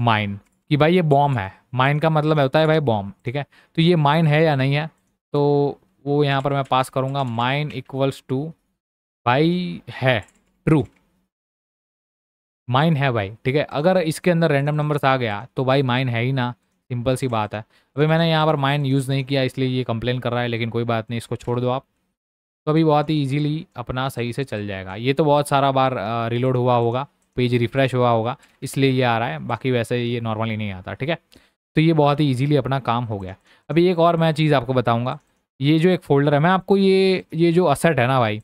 माइन कि भाई ये बॉम है माइन का मतलब होता है भाई बॉम ठीक है तो ये माइन है या नहीं है तो वो यहाँ पर मैं पास करूँगा माइन इक्वल्स टू भाई है ट्रू माइन है भाई ठीक है अगर इसके अंदर रैंडम नंबर्स आ गया तो भाई माइन है ही ना सिंपल सी बात है अभी मैंने यहाँ पर माइन यूज़ नहीं किया इसलिए ये कंप्लेन कर रहा है लेकिन कोई बात नहीं इसको छोड़ दो आप तो अभी बहुत ही ईजीली अपना सही से चल जाएगा ये तो बहुत सारा बार रिलोड हुआ होगा पेज रिफ्रेश हुआ होगा इसलिए ये आ रहा है बाकी वैसे ये नॉर्मली नहीं आता ठीक है तो ये बहुत ही ईजिली अपना काम हो गया अभी एक और मैं चीज़ आपको बताऊँगा ये जो एक फोल्डर है मैं आपको ये ये जो असेट है ना भाई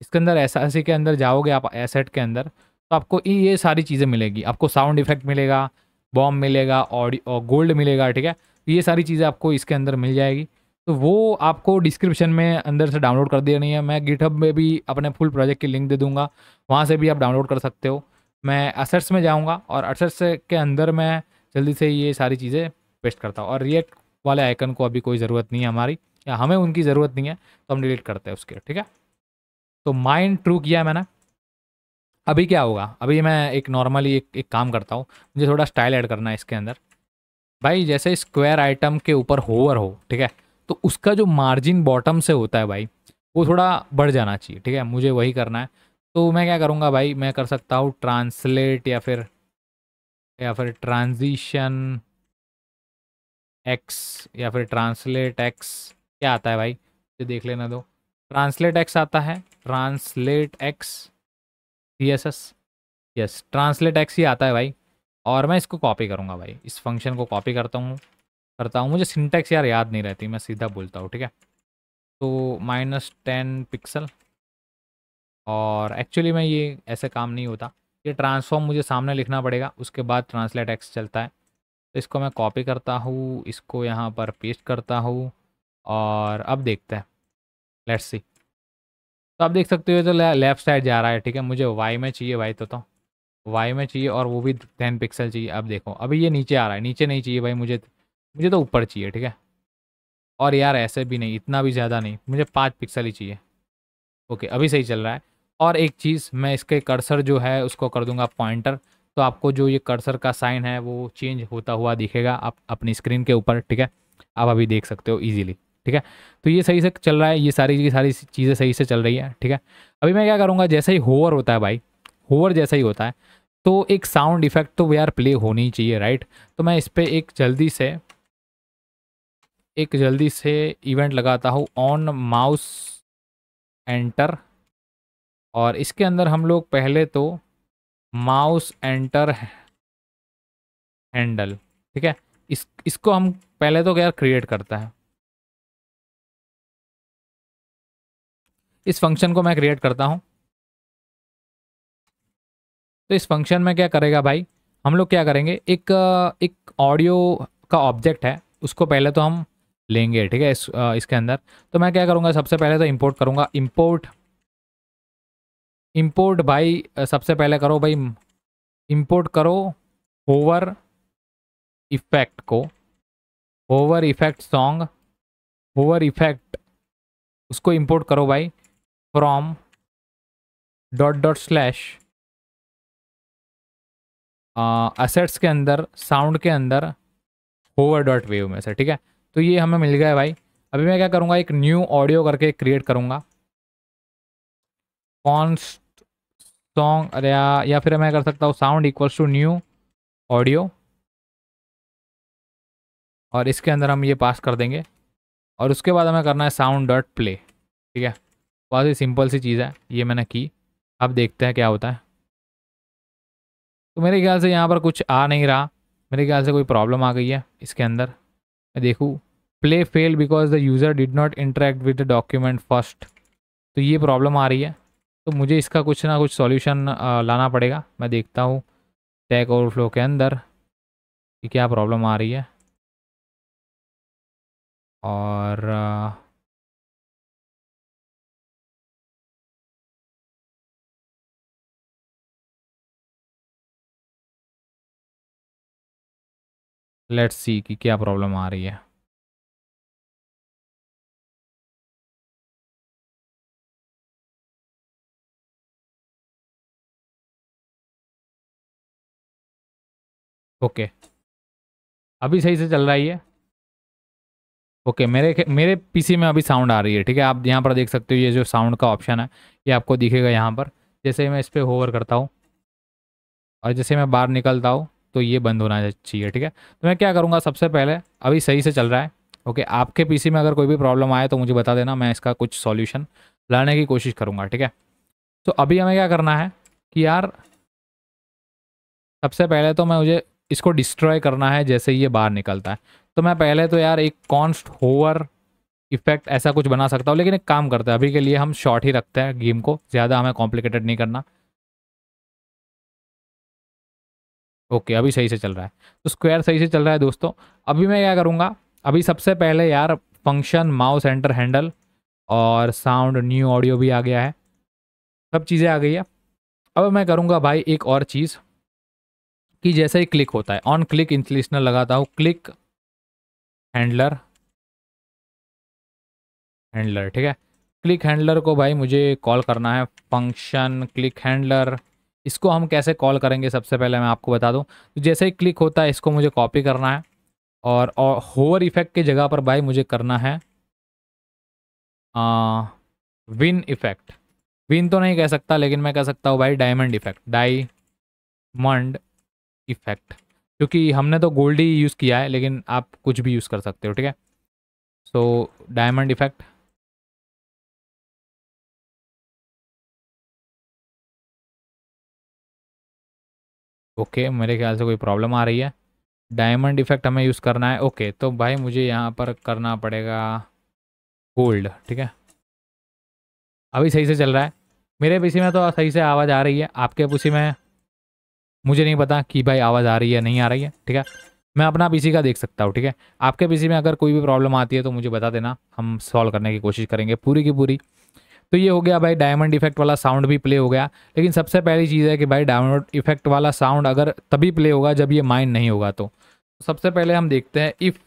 इसके अंदर एस एस के अंदर जाओगे आप एसेट के अंदर तो आपको ये सारी चीज़ें मिलेगी आपको साउंड इफेक्ट मिलेगा बॉम मिलेगा ऑडियो गोल्ड मिलेगा ठीक है तो ये सारी चीज़ें आपको इसके अंदर मिल जाएगी तो वो आपको डिस्क्रिप्शन में अंदर से डाउनलोड कर दिया नहीं है मैं गिटहब में भी अपने फुल प्रोजेक्ट की लिंक दे दूंगा वहाँ से भी आप डाउनलोड कर सकते हो मैं असर्ट्स में जाऊँगा और असर्ट्स के अंदर मैं जल्दी से ये सारी चीज़ें पेस्ट करता हूँ और रिएक्ट वाले आइकन को अभी कोई ज़रूरत नहीं है हमारी या हमें उनकी ज़रूरत नहीं है तो हम डिलीट करते हैं उसके ठीक है तो माइंड ट्रू किया मैंने अभी क्या होगा अभी मैं एक नॉर्मली एक एक काम करता हूँ मुझे थोड़ा स्टाइल ऐड करना है इसके अंदर भाई जैसे स्क्वायर आइटम के ऊपर होवर हो ठीक है तो उसका जो मार्जिन बॉटम से होता है भाई वो थोड़ा बढ़ जाना चाहिए ठीक है मुझे वही करना है तो मैं क्या करूँगा भाई मैं कर सकता हूँ ट्रांसलेट या फिर या फिर ट्रांजिशन एक्स या फिर ट्रांसलेट एक्स क्या आता है भाई ये देख लेना दो ट्रांसलेट एक्स आता है translate X C S S yes translate X ही आता है भाई और मैं इसको कॉपी करूँगा भाई इस फंक्शन को कॉपी करता हूँ करता हूँ मुझे सिंटेक्स यार याद नहीं रहती मैं सीधा बोलता हूँ ठीक है तो माइनस टेन पिक्सल और एक्चुअली में ये ऐसे काम नहीं होता ये ट्रांसफॉर्म मुझे सामने लिखना पड़ेगा उसके बाद ट्रांसलेट एक्स चलता है तो इसको मैं कॉपी करता हूँ इसको यहाँ पर पेस्ट करता हूँ और अब देखते हैं लेट्स सी तो आप देख सकते हो तो लेफ़्ट साइड जा रहा है ठीक है मुझे वाई में चाहिए वाई तो, तो वाई में चाहिए और वो भी टेन पिक्सल चाहिए अब देखो अभी ये नीचे आ रहा है नीचे नहीं चाहिए भाई मुझे मुझे तो ऊपर चाहिए ठीक है और यार ऐसे भी नहीं इतना भी ज़्यादा नहीं मुझे पाँच पिक्सल ही चाहिए ओके अभी सही चल रहा है और एक चीज़ मैं इसके कर्सर जो है उसको कर दूंगा पॉइंटर तो आपको जो ये कर्सर का साइन है वो चेंज होता हुआ दिखेगा आप अपनी स्क्रीन के ऊपर ठीक है आप अभी देख सकते हो ईजिली ठीक है तो ये सही से चल रहा है ये सारी की सारी चीज़ें सही से चल रही है ठीक है अभी मैं क्या करूँगा जैसे ही होवर होता है भाई होवर जैसा ही होता है तो एक साउंड इफेक्ट तो यार प्ले होनी चाहिए राइट तो मैं इस पर एक जल्दी से एक जल्दी से इवेंट लगाता हूँ ऑन माउस एंटर और इसके अंदर हम लोग पहले तो माउस एंटर हैंडल ठीक है इस इसको हम पहले तो यार क्रिएट करता है इस फंक्शन को मैं क्रिएट करता हूँ तो इस फंक्शन में क्या करेगा भाई हम लोग क्या करेंगे एक एक ऑडियो का ऑब्जेक्ट है उसको पहले तो हम लेंगे ठीक है इस, इसके अंदर तो मैं क्या करूँगा सबसे पहले तो इम्पोर्ट करूँगा इम्पोर्ट इंपोर्ट भाई सबसे पहले करो भाई इंपोर्ट करो ओवर इफेक्ट को over effect song over effect उसको इंपोर्ट करो भाई from dot dot slash assets के अंदर साउंड के अंदर ओवर डॉट वेव में से ठीक है तो ये हमें मिल गया है भाई अभी मैं क्या करूँगा एक न्यू ऑडियो करके क्रिएट करूँगा कॉन्स्ट सॉन्ग अरे या, या फिर मैं कर सकता हूँ sound equals to new audio और इसके अंदर हम ये पास कर देंगे और उसके बाद हमें करना है साउंड डॉट प्ले ठीक है बहुत ही सिंपल सी चीज़ है ये मैंने की अब देखते हैं क्या होता है तो मेरे ख्याल से यहाँ पर कुछ आ नहीं रहा मेरे ख्याल से कोई प्रॉब्लम आ गई है इसके अंदर मैं देखूँ play fail because the user did not interact with the document first तो ये प्रॉब्लम आ रही है तो मुझे इसका कुछ ना कुछ सॉल्यूशन लाना पड़ेगा मैं देखता हूँ टैग ओवरफ्लो के अंदर कि क्या प्रॉब्लम आ रही है और लेट्स सी कि क्या प्रॉब्लम आ रही है ओके अभी सही से चल रहा है ये ओके मेरे मेरे पीसी में अभी साउंड आ रही है ठीक है आप यहाँ पर देख सकते हो ये जो साउंड का ऑप्शन है ये आपको दिखेगा यहाँ पर जैसे मैं इस पर होवर करता हूँ और जैसे मैं बाहर निकलता हूँ तो ये बंद होना चाहिए ठीक है तो मैं क्या करूँगा सबसे पहले अभी सही से चल रहा है ओके आपके पीसी में अगर कोई भी प्रॉब्लम आए तो मुझे बता देना मैं इसका कुछ सॉल्यूशन लाने की कोशिश करूँगा ठीक है तो अभी हमें क्या करना है कि यार सबसे पहले तो मैं मुझे इसको डिस्ट्रॉय करना है जैसे ये बाहर निकलता है तो मैं पहले तो यार एक कॉन्स्ट होवर इफेक्ट ऐसा कुछ बना सकता हूँ लेकिन एक काम करते हैं अभी के लिए हम शॉर्ट ही रखते हैं गेम को ज़्यादा हमें कॉम्प्लिकेटेड नहीं करना ओके अभी सही से चल रहा है तो स्क्वायर सही से चल रहा है दोस्तों अभी मैं क्या करूँगा अभी सबसे पहले यार फंक्शन माउस एंटर हैंडल और साउंड न्यू ऑडियो भी आ गया है सब चीज़ें आ गई है अब मैं करूँगा भाई एक और चीज़ कि जैसे ही क्लिक होता है ऑन क्लिक इंस्टलेशनर लगाता हूँ क्लिक हैंडलर हैंडलर ठीक है क्लिक हैंडलर को भाई मुझे कॉल करना है फंक्शन क्लिक हैंडलर इसको हम कैसे कॉल करेंगे सबसे पहले मैं आपको बता दूं तो जैसे ही क्लिक होता है इसको मुझे कॉपी करना है और, और होवर इफेक्ट की जगह पर भाई मुझे करना है आ, विन इफेक्ट विन तो नहीं कह सकता लेकिन मैं कह सकता हूँ भाई डायमंड इफेक्ट मंड इफेक्ट क्योंकि हमने तो गोल्ड ही यूज़ किया है लेकिन आप कुछ भी यूज़ कर सकते हो ठीक है सो डायमंड इफेक्ट ओके मेरे ख्याल से कोई प्रॉब्लम आ रही है डायमंड इफेक्ट हमें यूज़ करना है ओके तो भाई मुझे यहाँ पर करना पड़ेगा गोल्ड ठीक है अभी सही से चल रहा है मेरे पीसी में तो सही से आवाज़ आ रही है आपके पीसी में मुझे नहीं पता कि भाई आवाज़ आ रही है नहीं आ रही है ठीक है मैं अपना पीसी का देख सकता हूँ ठीक है आपके पीसी में अगर कोई भी प्रॉब्लम आती है तो मुझे बता देना हम सॉल्व करने की कोशिश करेंगे पूरी की पूरी तो ये हो गया भाई डायमंड इफेक्ट वाला साउंड भी प्ले हो गया लेकिन सबसे पहली चीज़ है कि भाई डायमंड इफेक्ट वाला साउंड अगर तभी प्ले होगा जब ये माइंड नहीं होगा तो सबसे पहले हम देखते हैं इफ़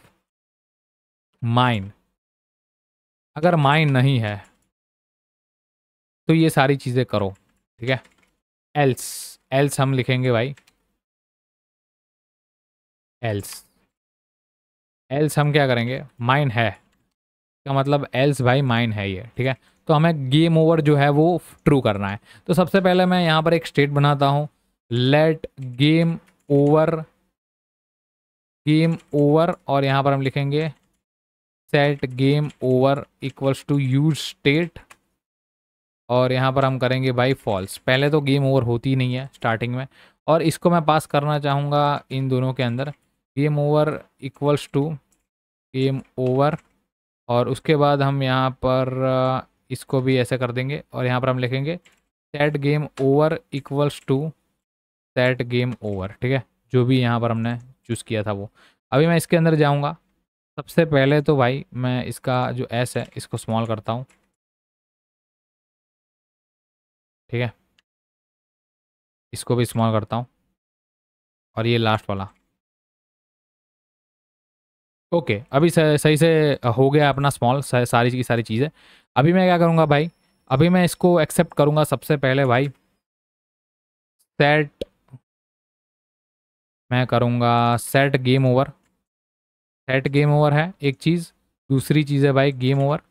माइन अगर माइन नहीं है तो ये सारी चीज़ें करो ठीक है एल्स एल्स हम लिखेंगे भाई एल्स एल्स हम क्या करेंगे माइन है का मतलब एल्स भाई माइन है ये ठीक है तो हमें गेम ओवर जो है वो ट्रू करना है तो सबसे पहले मैं यहाँ पर एक स्टेट बनाता हूँ let game over game over और यहाँ पर हम लिखेंगे set game over equals to use state और यहाँ पर हम करेंगे भाई फॉल्स पहले तो गेम ओवर होती ही नहीं है स्टार्टिंग में और इसको मैं पास करना चाहूँगा इन दोनों के अंदर game over equals to game over और उसके बाद हम यहाँ पर इसको भी ऐसे कर देंगे और यहाँ पर हम लिखेंगे set game over equals to set game over ठीक है जो भी यहाँ पर हमने चूज़ किया था वो अभी मैं इसके अंदर जाऊँगा सबसे पहले तो भाई मैं इसका जो एस है इसको स्मॉल करता हूँ ठीक है इसको भी स्मॉल करता हूँ और ये लास्ट वाला ओके अभी सही से हो गया अपना स्मॉल सारी की सारी चीज़ें अभी मैं क्या करूँगा भाई अभी मैं इसको एक्सेप्ट करूँगा सबसे पहले भाई सेट मैं करूँगा set game over set game over है एक चीज़ दूसरी चीज़ है भाई game over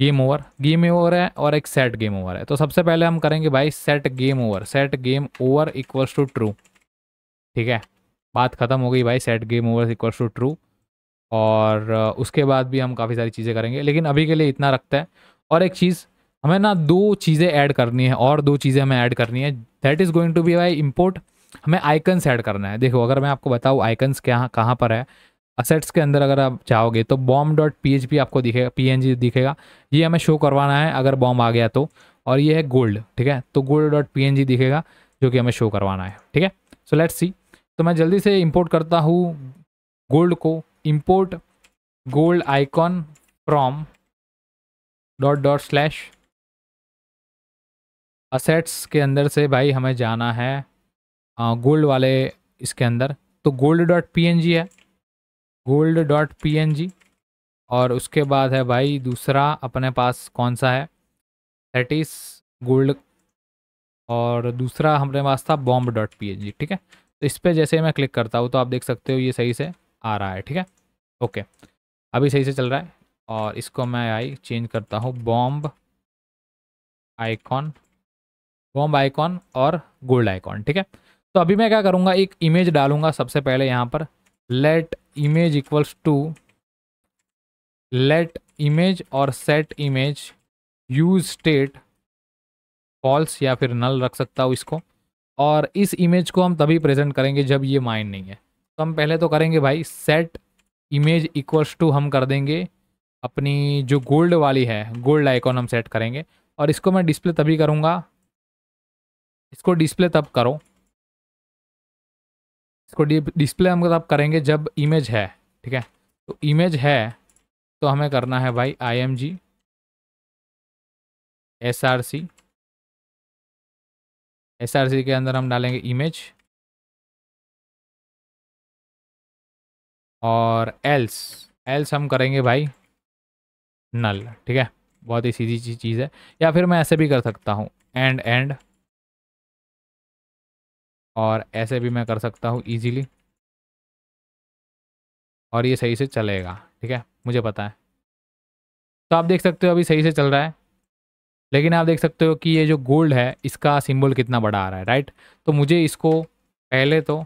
game over game over है और एक सेट गेम ओवर है तो सबसे पहले हम करेंगे भाई set game over set game over equals to true ठीक है बात ख़त्म हो गई भाई set game over equals to true और उसके बाद भी हम काफ़ी सारी चीज़ें करेंगे लेकिन अभी के लिए इतना रखते हैं और एक चीज़ हमें ना दो चीज़ें ऐड करनी है और दो चीज़ें हमें ऐड करनी है that is going to be by import हमें आइकन्स ऐड करना है देखो अगर मैं आपको बताऊँ आइकन्स क्या कहाँ पर है असेट्स के अंदर अगर आप जाओगे तो बॉम डॉट पी आपको दिखेगा पी दिखेगा ये हमें शो करवाना है अगर बॉम आ गया तो और ये है गोल्ड ठीक है तो गोल्ड डॉट पी दिखेगा जो कि हमें शो करवाना है ठीक है सो लेट्स सी तो मैं जल्दी से इंपोर्ट करता हूँ गोल्ड को import gold icon from dot dot slash assets के अंदर से भाई हमें जाना है गोल्ड वाले इसके अंदर तो गोल्ड डॉट पी है गोल्ड डॉट पी और उसके बाद है भाई दूसरा अपने पास कौन सा है दैट इज़ गोल्ड और दूसरा हमारे पास था बॉम्ब डॉट पी ठीक है तो इस पर जैसे मैं क्लिक करता हूँ तो आप देख सकते हो ये सही से आ रहा है ठीक है ओके अभी सही से चल रहा है और इसको मैं आई चेंज करता हूँ बॉम्ब आइकॉन बॉम्ब आइकॉन और गोल्ड आइकॉन ठीक है तो अभी मैं क्या करूँगा एक इमेज डालूंगा सबसे पहले यहाँ पर let image equals to let image और set image use state false या फिर null रख सकता हूँ इसको और इस इमेज को हम तभी प्रेजेंट करेंगे जब ये माइन नहीं है तो हम पहले तो करेंगे भाई सेट इमेज इक्वल्स टू हम कर देंगे अपनी जो गोल्ड वाली है गोल्ड आइकॉन हम सेट करेंगे और इसको मैं डिस्प्ले तभी करूँगा इसको डिस्प्ले तब करो इसको डिस्प्ले हम आप करेंगे जब इमेज है ठीक है तो इमेज है तो हमें करना है भाई I M G S R C S R C के अंदर हम डालेंगे इमेज और एल्स एल्स हम करेंगे भाई नल ठीक है बहुत ही सीधी चीज़ है या फिर मैं ऐसे भी कर सकता हूँ एंड एंड और ऐसे भी मैं कर सकता हूँ ईजीली और ये सही से चलेगा ठीक है मुझे पता है तो आप देख सकते हो अभी सही से चल रहा है लेकिन आप देख सकते हो कि ये जो गोल्ड है इसका सिंबल कितना बड़ा आ रहा है राइट तो मुझे इसको पहले तो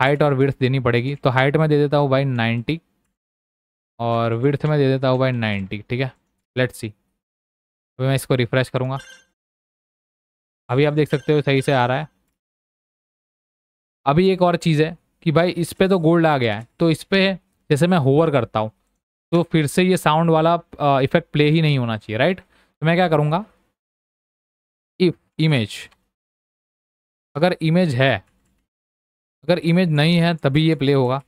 हाइट और विर्थ देनी पड़ेगी तो हाइट में दे देता हूँ भाई नाइन्टी और विर्थ में दे देता हूँ भाई नाइन्टी ठीक है लेट्स सी अभी मैं इसको रिफ्रेश करूँगा अभी आप देख सकते हो सही से आ रहा है अभी एक और चीज़ है कि भाई इस पर तो गोल्ड आ गया है तो इस पर जैसे मैं होवर करता हूँ तो फिर से ये साउंड वाला इफेक्ट प्ले ही नहीं होना चाहिए राइट तो मैं क्या करूँगा इफ इमेज अगर इमेज है अगर इमेज नहीं है तभी ये प्ले होगा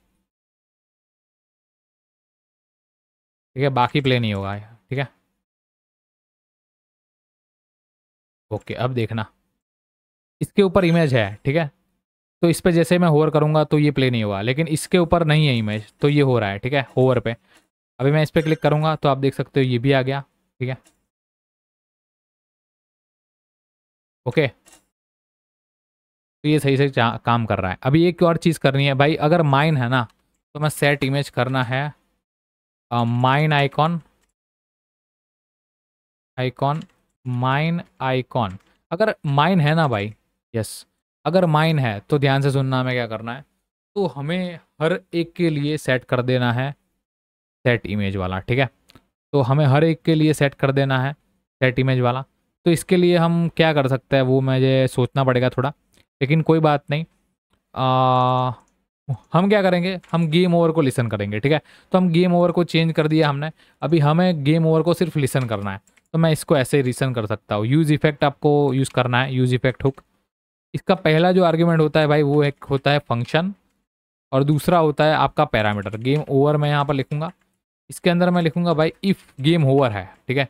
ठीक है बाकी प्ले नहीं होगा ठीक है ओके अब देखना इसके ऊपर इमेज है ठीक है तो इस पर जैसे मैं होवर करूँगा तो ये प्ले नहीं हुआ लेकिन इसके ऊपर नहीं है इमेज तो ये हो रहा है ठीक है होवर पे अभी मैं इस पर क्लिक करूँगा तो आप देख सकते हो ये भी आ गया ठीक है ओके तो ये सही से काम कर रहा है अभी एक और चीज़ करनी है भाई अगर माइन है ना तो मैं सेट इमेज करना है mine icon icon mine icon अगर माइन है ना भाई यस अगर माइन है तो ध्यान से सुनना हमें क्या करना है तो हमें हर एक के लिए सेट कर देना है सेट इमेज वाला ठीक है तो हमें हर एक के लिए सेट कर देना है सेट इमेज वाला तो इसके लिए हम क्या कर सकते हैं वो मुझे सोचना पड़ेगा थोड़ा लेकिन कोई बात नहीं आ, हम क्या करेंगे हम गेम ओवर को लिसन करेंगे ठीक है तो हम गेम ओवर को चेंज कर दिया हमने अभी हमें गेम ओवर को सिर्फ लिसन करना है तो मैं इसको ऐसे रिसन कर सकता हूँ यूज़ इफेक्ट आपको यूज़ करना है यूज़ इफेक्ट हुक इसका पहला जो आर्ग्यूमेंट होता है भाई वो एक होता है फंक्शन और दूसरा होता है आपका पैरामीटर गेम ओवर मैं यहाँ पर लिखूँगा इसके अंदर मैं लिखूँगा भाई इफ़ गेम ओवर है ठीक है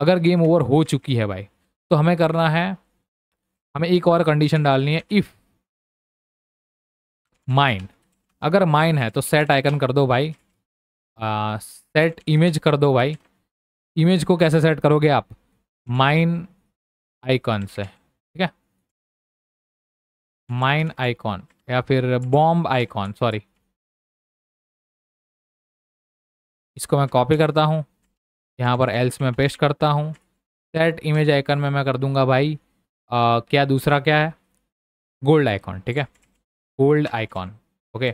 अगर गेम ओवर हो चुकी है भाई तो हमें करना है हमें एक और कंडीशन डालनी है इफ़ माइन अगर माइन है तो सेट आइकन कर दो भाई आ, सेट इमेज कर दो भाई इमेज को कैसे सेट करोगे आप माइन आइकन से माइन आइकॉन या फिर बॉम्ब आइकॉन सॉरी इसको मैं कॉपी करता हूँ यहाँ पर एल्स में पेस्ट करता हूँ सेट इमेज आइकन में मैं कर दूंगा भाई आ, क्या दूसरा क्या है गोल्ड आइकॉन ठीक है गोल्ड आइकॉन ओके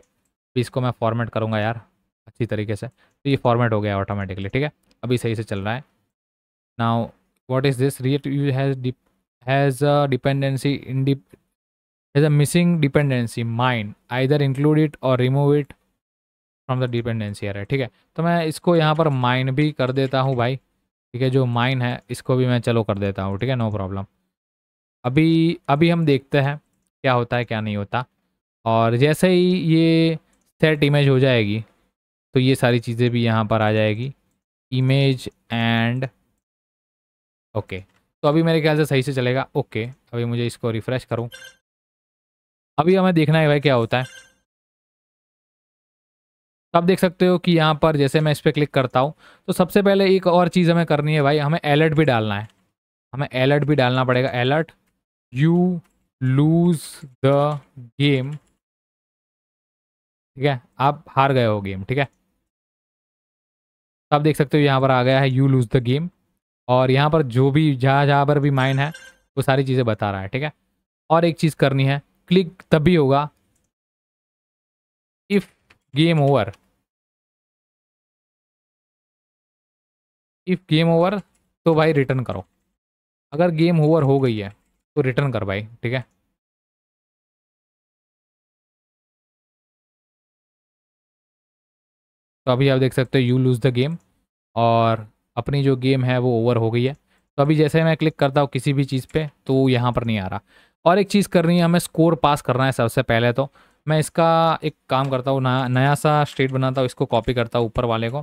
इसको मैं फॉर्मेट करूँगा यार अच्छी तरीके से तो ये फॉर्मेट हो गया ऑटोमेटिकली ठीक है अभी सही से चल रहा है now what is this React you has has dependency in is a missing dependency mine either include it or remove it from the dependency है ठीक है तो मैं इसको यहाँ पर माइन भी कर देता हूँ भाई ठीक है जो माइन है इसको भी मैं चलो कर देता हूँ ठीक है नो प्रॉब्लम अभी अभी हम देखते हैं क्या होता है क्या नहीं होता और जैसे ही ये सेट इमेज हो जाएगी तो ये सारी चीज़ें भी यहाँ पर आ जाएगी इमेज एंड ओके तो अभी मेरे ख्याल से सही से चलेगा ओके अभी मुझे इसको रिफ़्रेश करूँ अभी हमें देखना है भाई क्या होता है आप देख सकते हो कि यहाँ पर जैसे मैं इस पर क्लिक करता हूँ तो सबसे पहले एक और चीज़ हमें करनी है भाई हमें अलर्ट भी डालना है हमें अलर्ट भी डालना पड़ेगा alert you lose the game ठीक है आप हार गए हो गेम ठीक है तो आप देख सकते हो यहाँ पर आ गया है यू लूज द गेम और यहाँ पर जो भी जहाँ जहाँ पर भी माइंड है वो सारी चीज़ें बता रहा है ठीक है और एक चीज़ करनी है क्लिक तभी होगा if game over if game over तो भाई रिटर्न करो अगर गेम ओवर हो गई है तो रिटर्न कर भाई ठीक है तो अभी आप देख सकते हो यू लूज़ द गेम और अपनी जो गेम है वो ओवर हो गई है तो अभी जैसे मैं क्लिक करता हूँ किसी भी चीज़ पे तो यहाँ पर नहीं आ रहा और एक चीज़ करनी है हमें स्कोर पास करना है सबसे पहले तो मैं इसका एक काम करता हूँ नया नया सा स्टेट बनाता हूँ इसको कॉपी करता हूँ ऊपर वाले को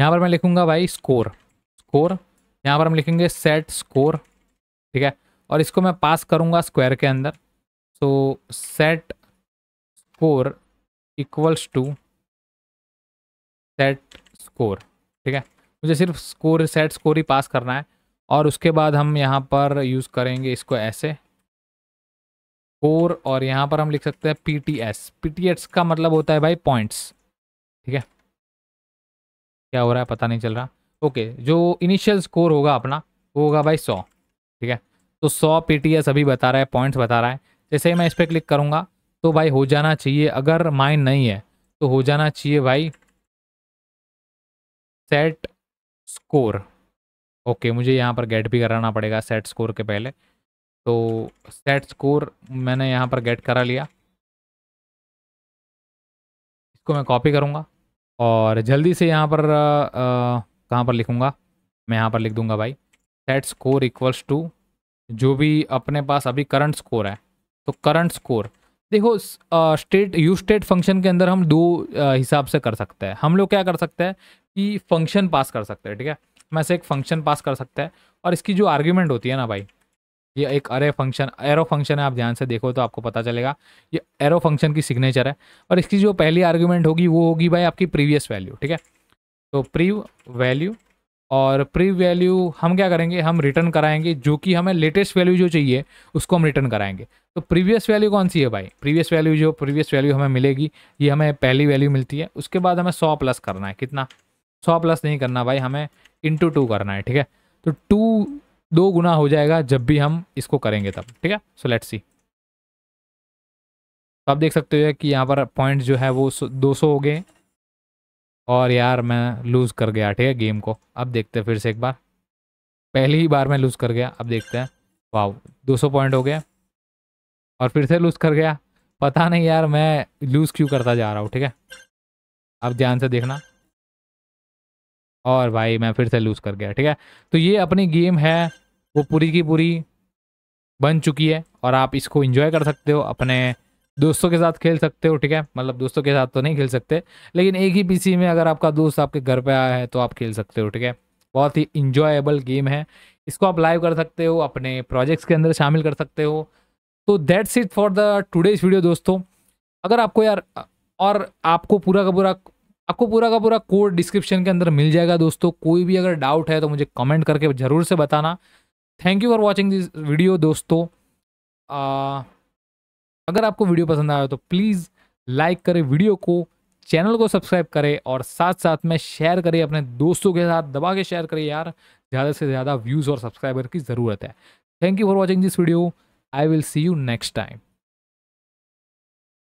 यहाँ पर मैं लिखूँगा भाई स्कोर स्कोर यहाँ पर हम लिखेंगे सेट स्कोर ठीक है और इसको मैं पास करूँगा स्क्वायर के अंदर so set score equals to set score ठीक है मुझे सिर्फ स्कोर सेट स्कोर ही पास करना है और उसके बाद हम यहाँ पर यूज़ करेंगे इसको ऐसे कोर और यहाँ पर हम लिख सकते हैं P T S P T S का मतलब होता है भाई पॉइंट्स ठीक है क्या हो रहा है पता नहीं चल रहा ओके जो इनिशियल स्कोर होगा अपना वो होगा भाई सौ ठीक है तो सौ पी टी एस अभी बता रहा है पॉइंट्स बता रहा है जैसे ही मैं इस पर क्लिक करूँगा तो भाई हो जाना चाहिए अगर माइंड नहीं है तो हो जाना चाहिए भाई सेट स्कोर ओके मुझे यहाँ पर गेट भी कराना पड़ेगा सेट स्कोर के पहले तो सेट स्कोर मैंने यहाँ पर गेट करा लिया इसको मैं कॉपी करूँगा और जल्दी से यहाँ पर कहाँ पर लिखूँगा मैं यहाँ पर लिख दूँगा भाई सेट स्कोर इक्वल्स टू जो भी अपने पास अभी करंट स्कोर है तो करंट स्कोर देखो स्टेट यू स्टेट फंक्शन के अंदर हम दो हिसाब से कर सकते हैं हम लोग क्या कर सकते हैं कि फंक्शन पास कर सकते हैं ठीक है में से एक फंक्शन पास कर सकता है और इसकी जो आर्ग्यूमेंट होती है ना भाई ये एक अरे फंक्शन एरो फंक्शन है आप ध्यान से देखो तो आपको पता चलेगा ये एरो फंक्शन की सिग्नेचर है और इसकी जो पहली आर्ग्यूमेंट होगी वो होगी भाई आपकी प्रीवियस वैल्यू ठीक है तो प्रीव वैल्यू और प्री वैल्यू हम क्या करेंगे हम रिटर्न कराएंगे जो कि हमें लेटेस्ट वैल्यू जो चाहिए उसको हम रिटर्न कराएंगे तो प्रीवियस वैल्यू कौन सी है भाई प्रीवियस वैल्यू जो प्रीवियस वैल्यू हमें मिलेगी ये हमें पहली वैल्यू मिलती है उसके बाद हमें सौ प्लस करना है कितना सौ प्लस नहीं करना भाई हमें इंटू टू करना है ठीक है तो टू दो गुना हो जाएगा जब भी हम इसको करेंगे तब ठीक है सो लेट्स सी तो आप देख सकते हो कि यहाँ पर पॉइंट जो है वो दो सौ हो गए और यार मैं लूज़ कर गया ठीक है गेम को अब देखते हैं फिर से एक बार पहली ही बार मैं लूज़ कर गया अब देखते हैं वाह सौ पॉइंट हो गया और फिर से लूज़ कर गया पता नहीं यार मैं लूज़ क्यों करता जा रहा हूँ ठीक है अब ध्यान से देखना और भाई मैं फिर से लूज़ कर गया ठीक है तो ये अपनी गेम है वो पूरी की पूरी बन चुकी है और आप इसको इन्जॉय कर सकते हो अपने दोस्तों के साथ खेल सकते हो ठीक है मतलब दोस्तों के साथ तो नहीं खेल सकते लेकिन एक ही पीसी में अगर आपका दोस्त आपके घर पे आया है तो आप खेल सकते हो ठीक है बहुत ही इंजॉयबल गेम है इसको आप लाइव कर सकते हो अपने प्रोजेक्ट्स के अंदर शामिल कर सकते हो तो that's it for the today's video दोस्तों अगर आपको यार और आपको पूरा का पूरा आपको पूरा का पूरा कोड डिस्क्रिप्शन के अंदर मिल जाएगा दोस्तों कोई भी अगर डाउट है तो मुझे कमेंट करके ज़रूर से बताना thank you for watching this video दोस्तों आ, अगर आपको वीडियो पसंद आया तो प्लीज़ लाइक करें वीडियो को चैनल को सब्सक्राइब करें और साथ साथ में शेयर करें अपने दोस्तों के साथ दबा के शेयर करें यार ज़्यादा से ज़्यादा व्यूज़ और सब्सक्राइबर की ज़रूरत है thank you for watching this video I will see you next time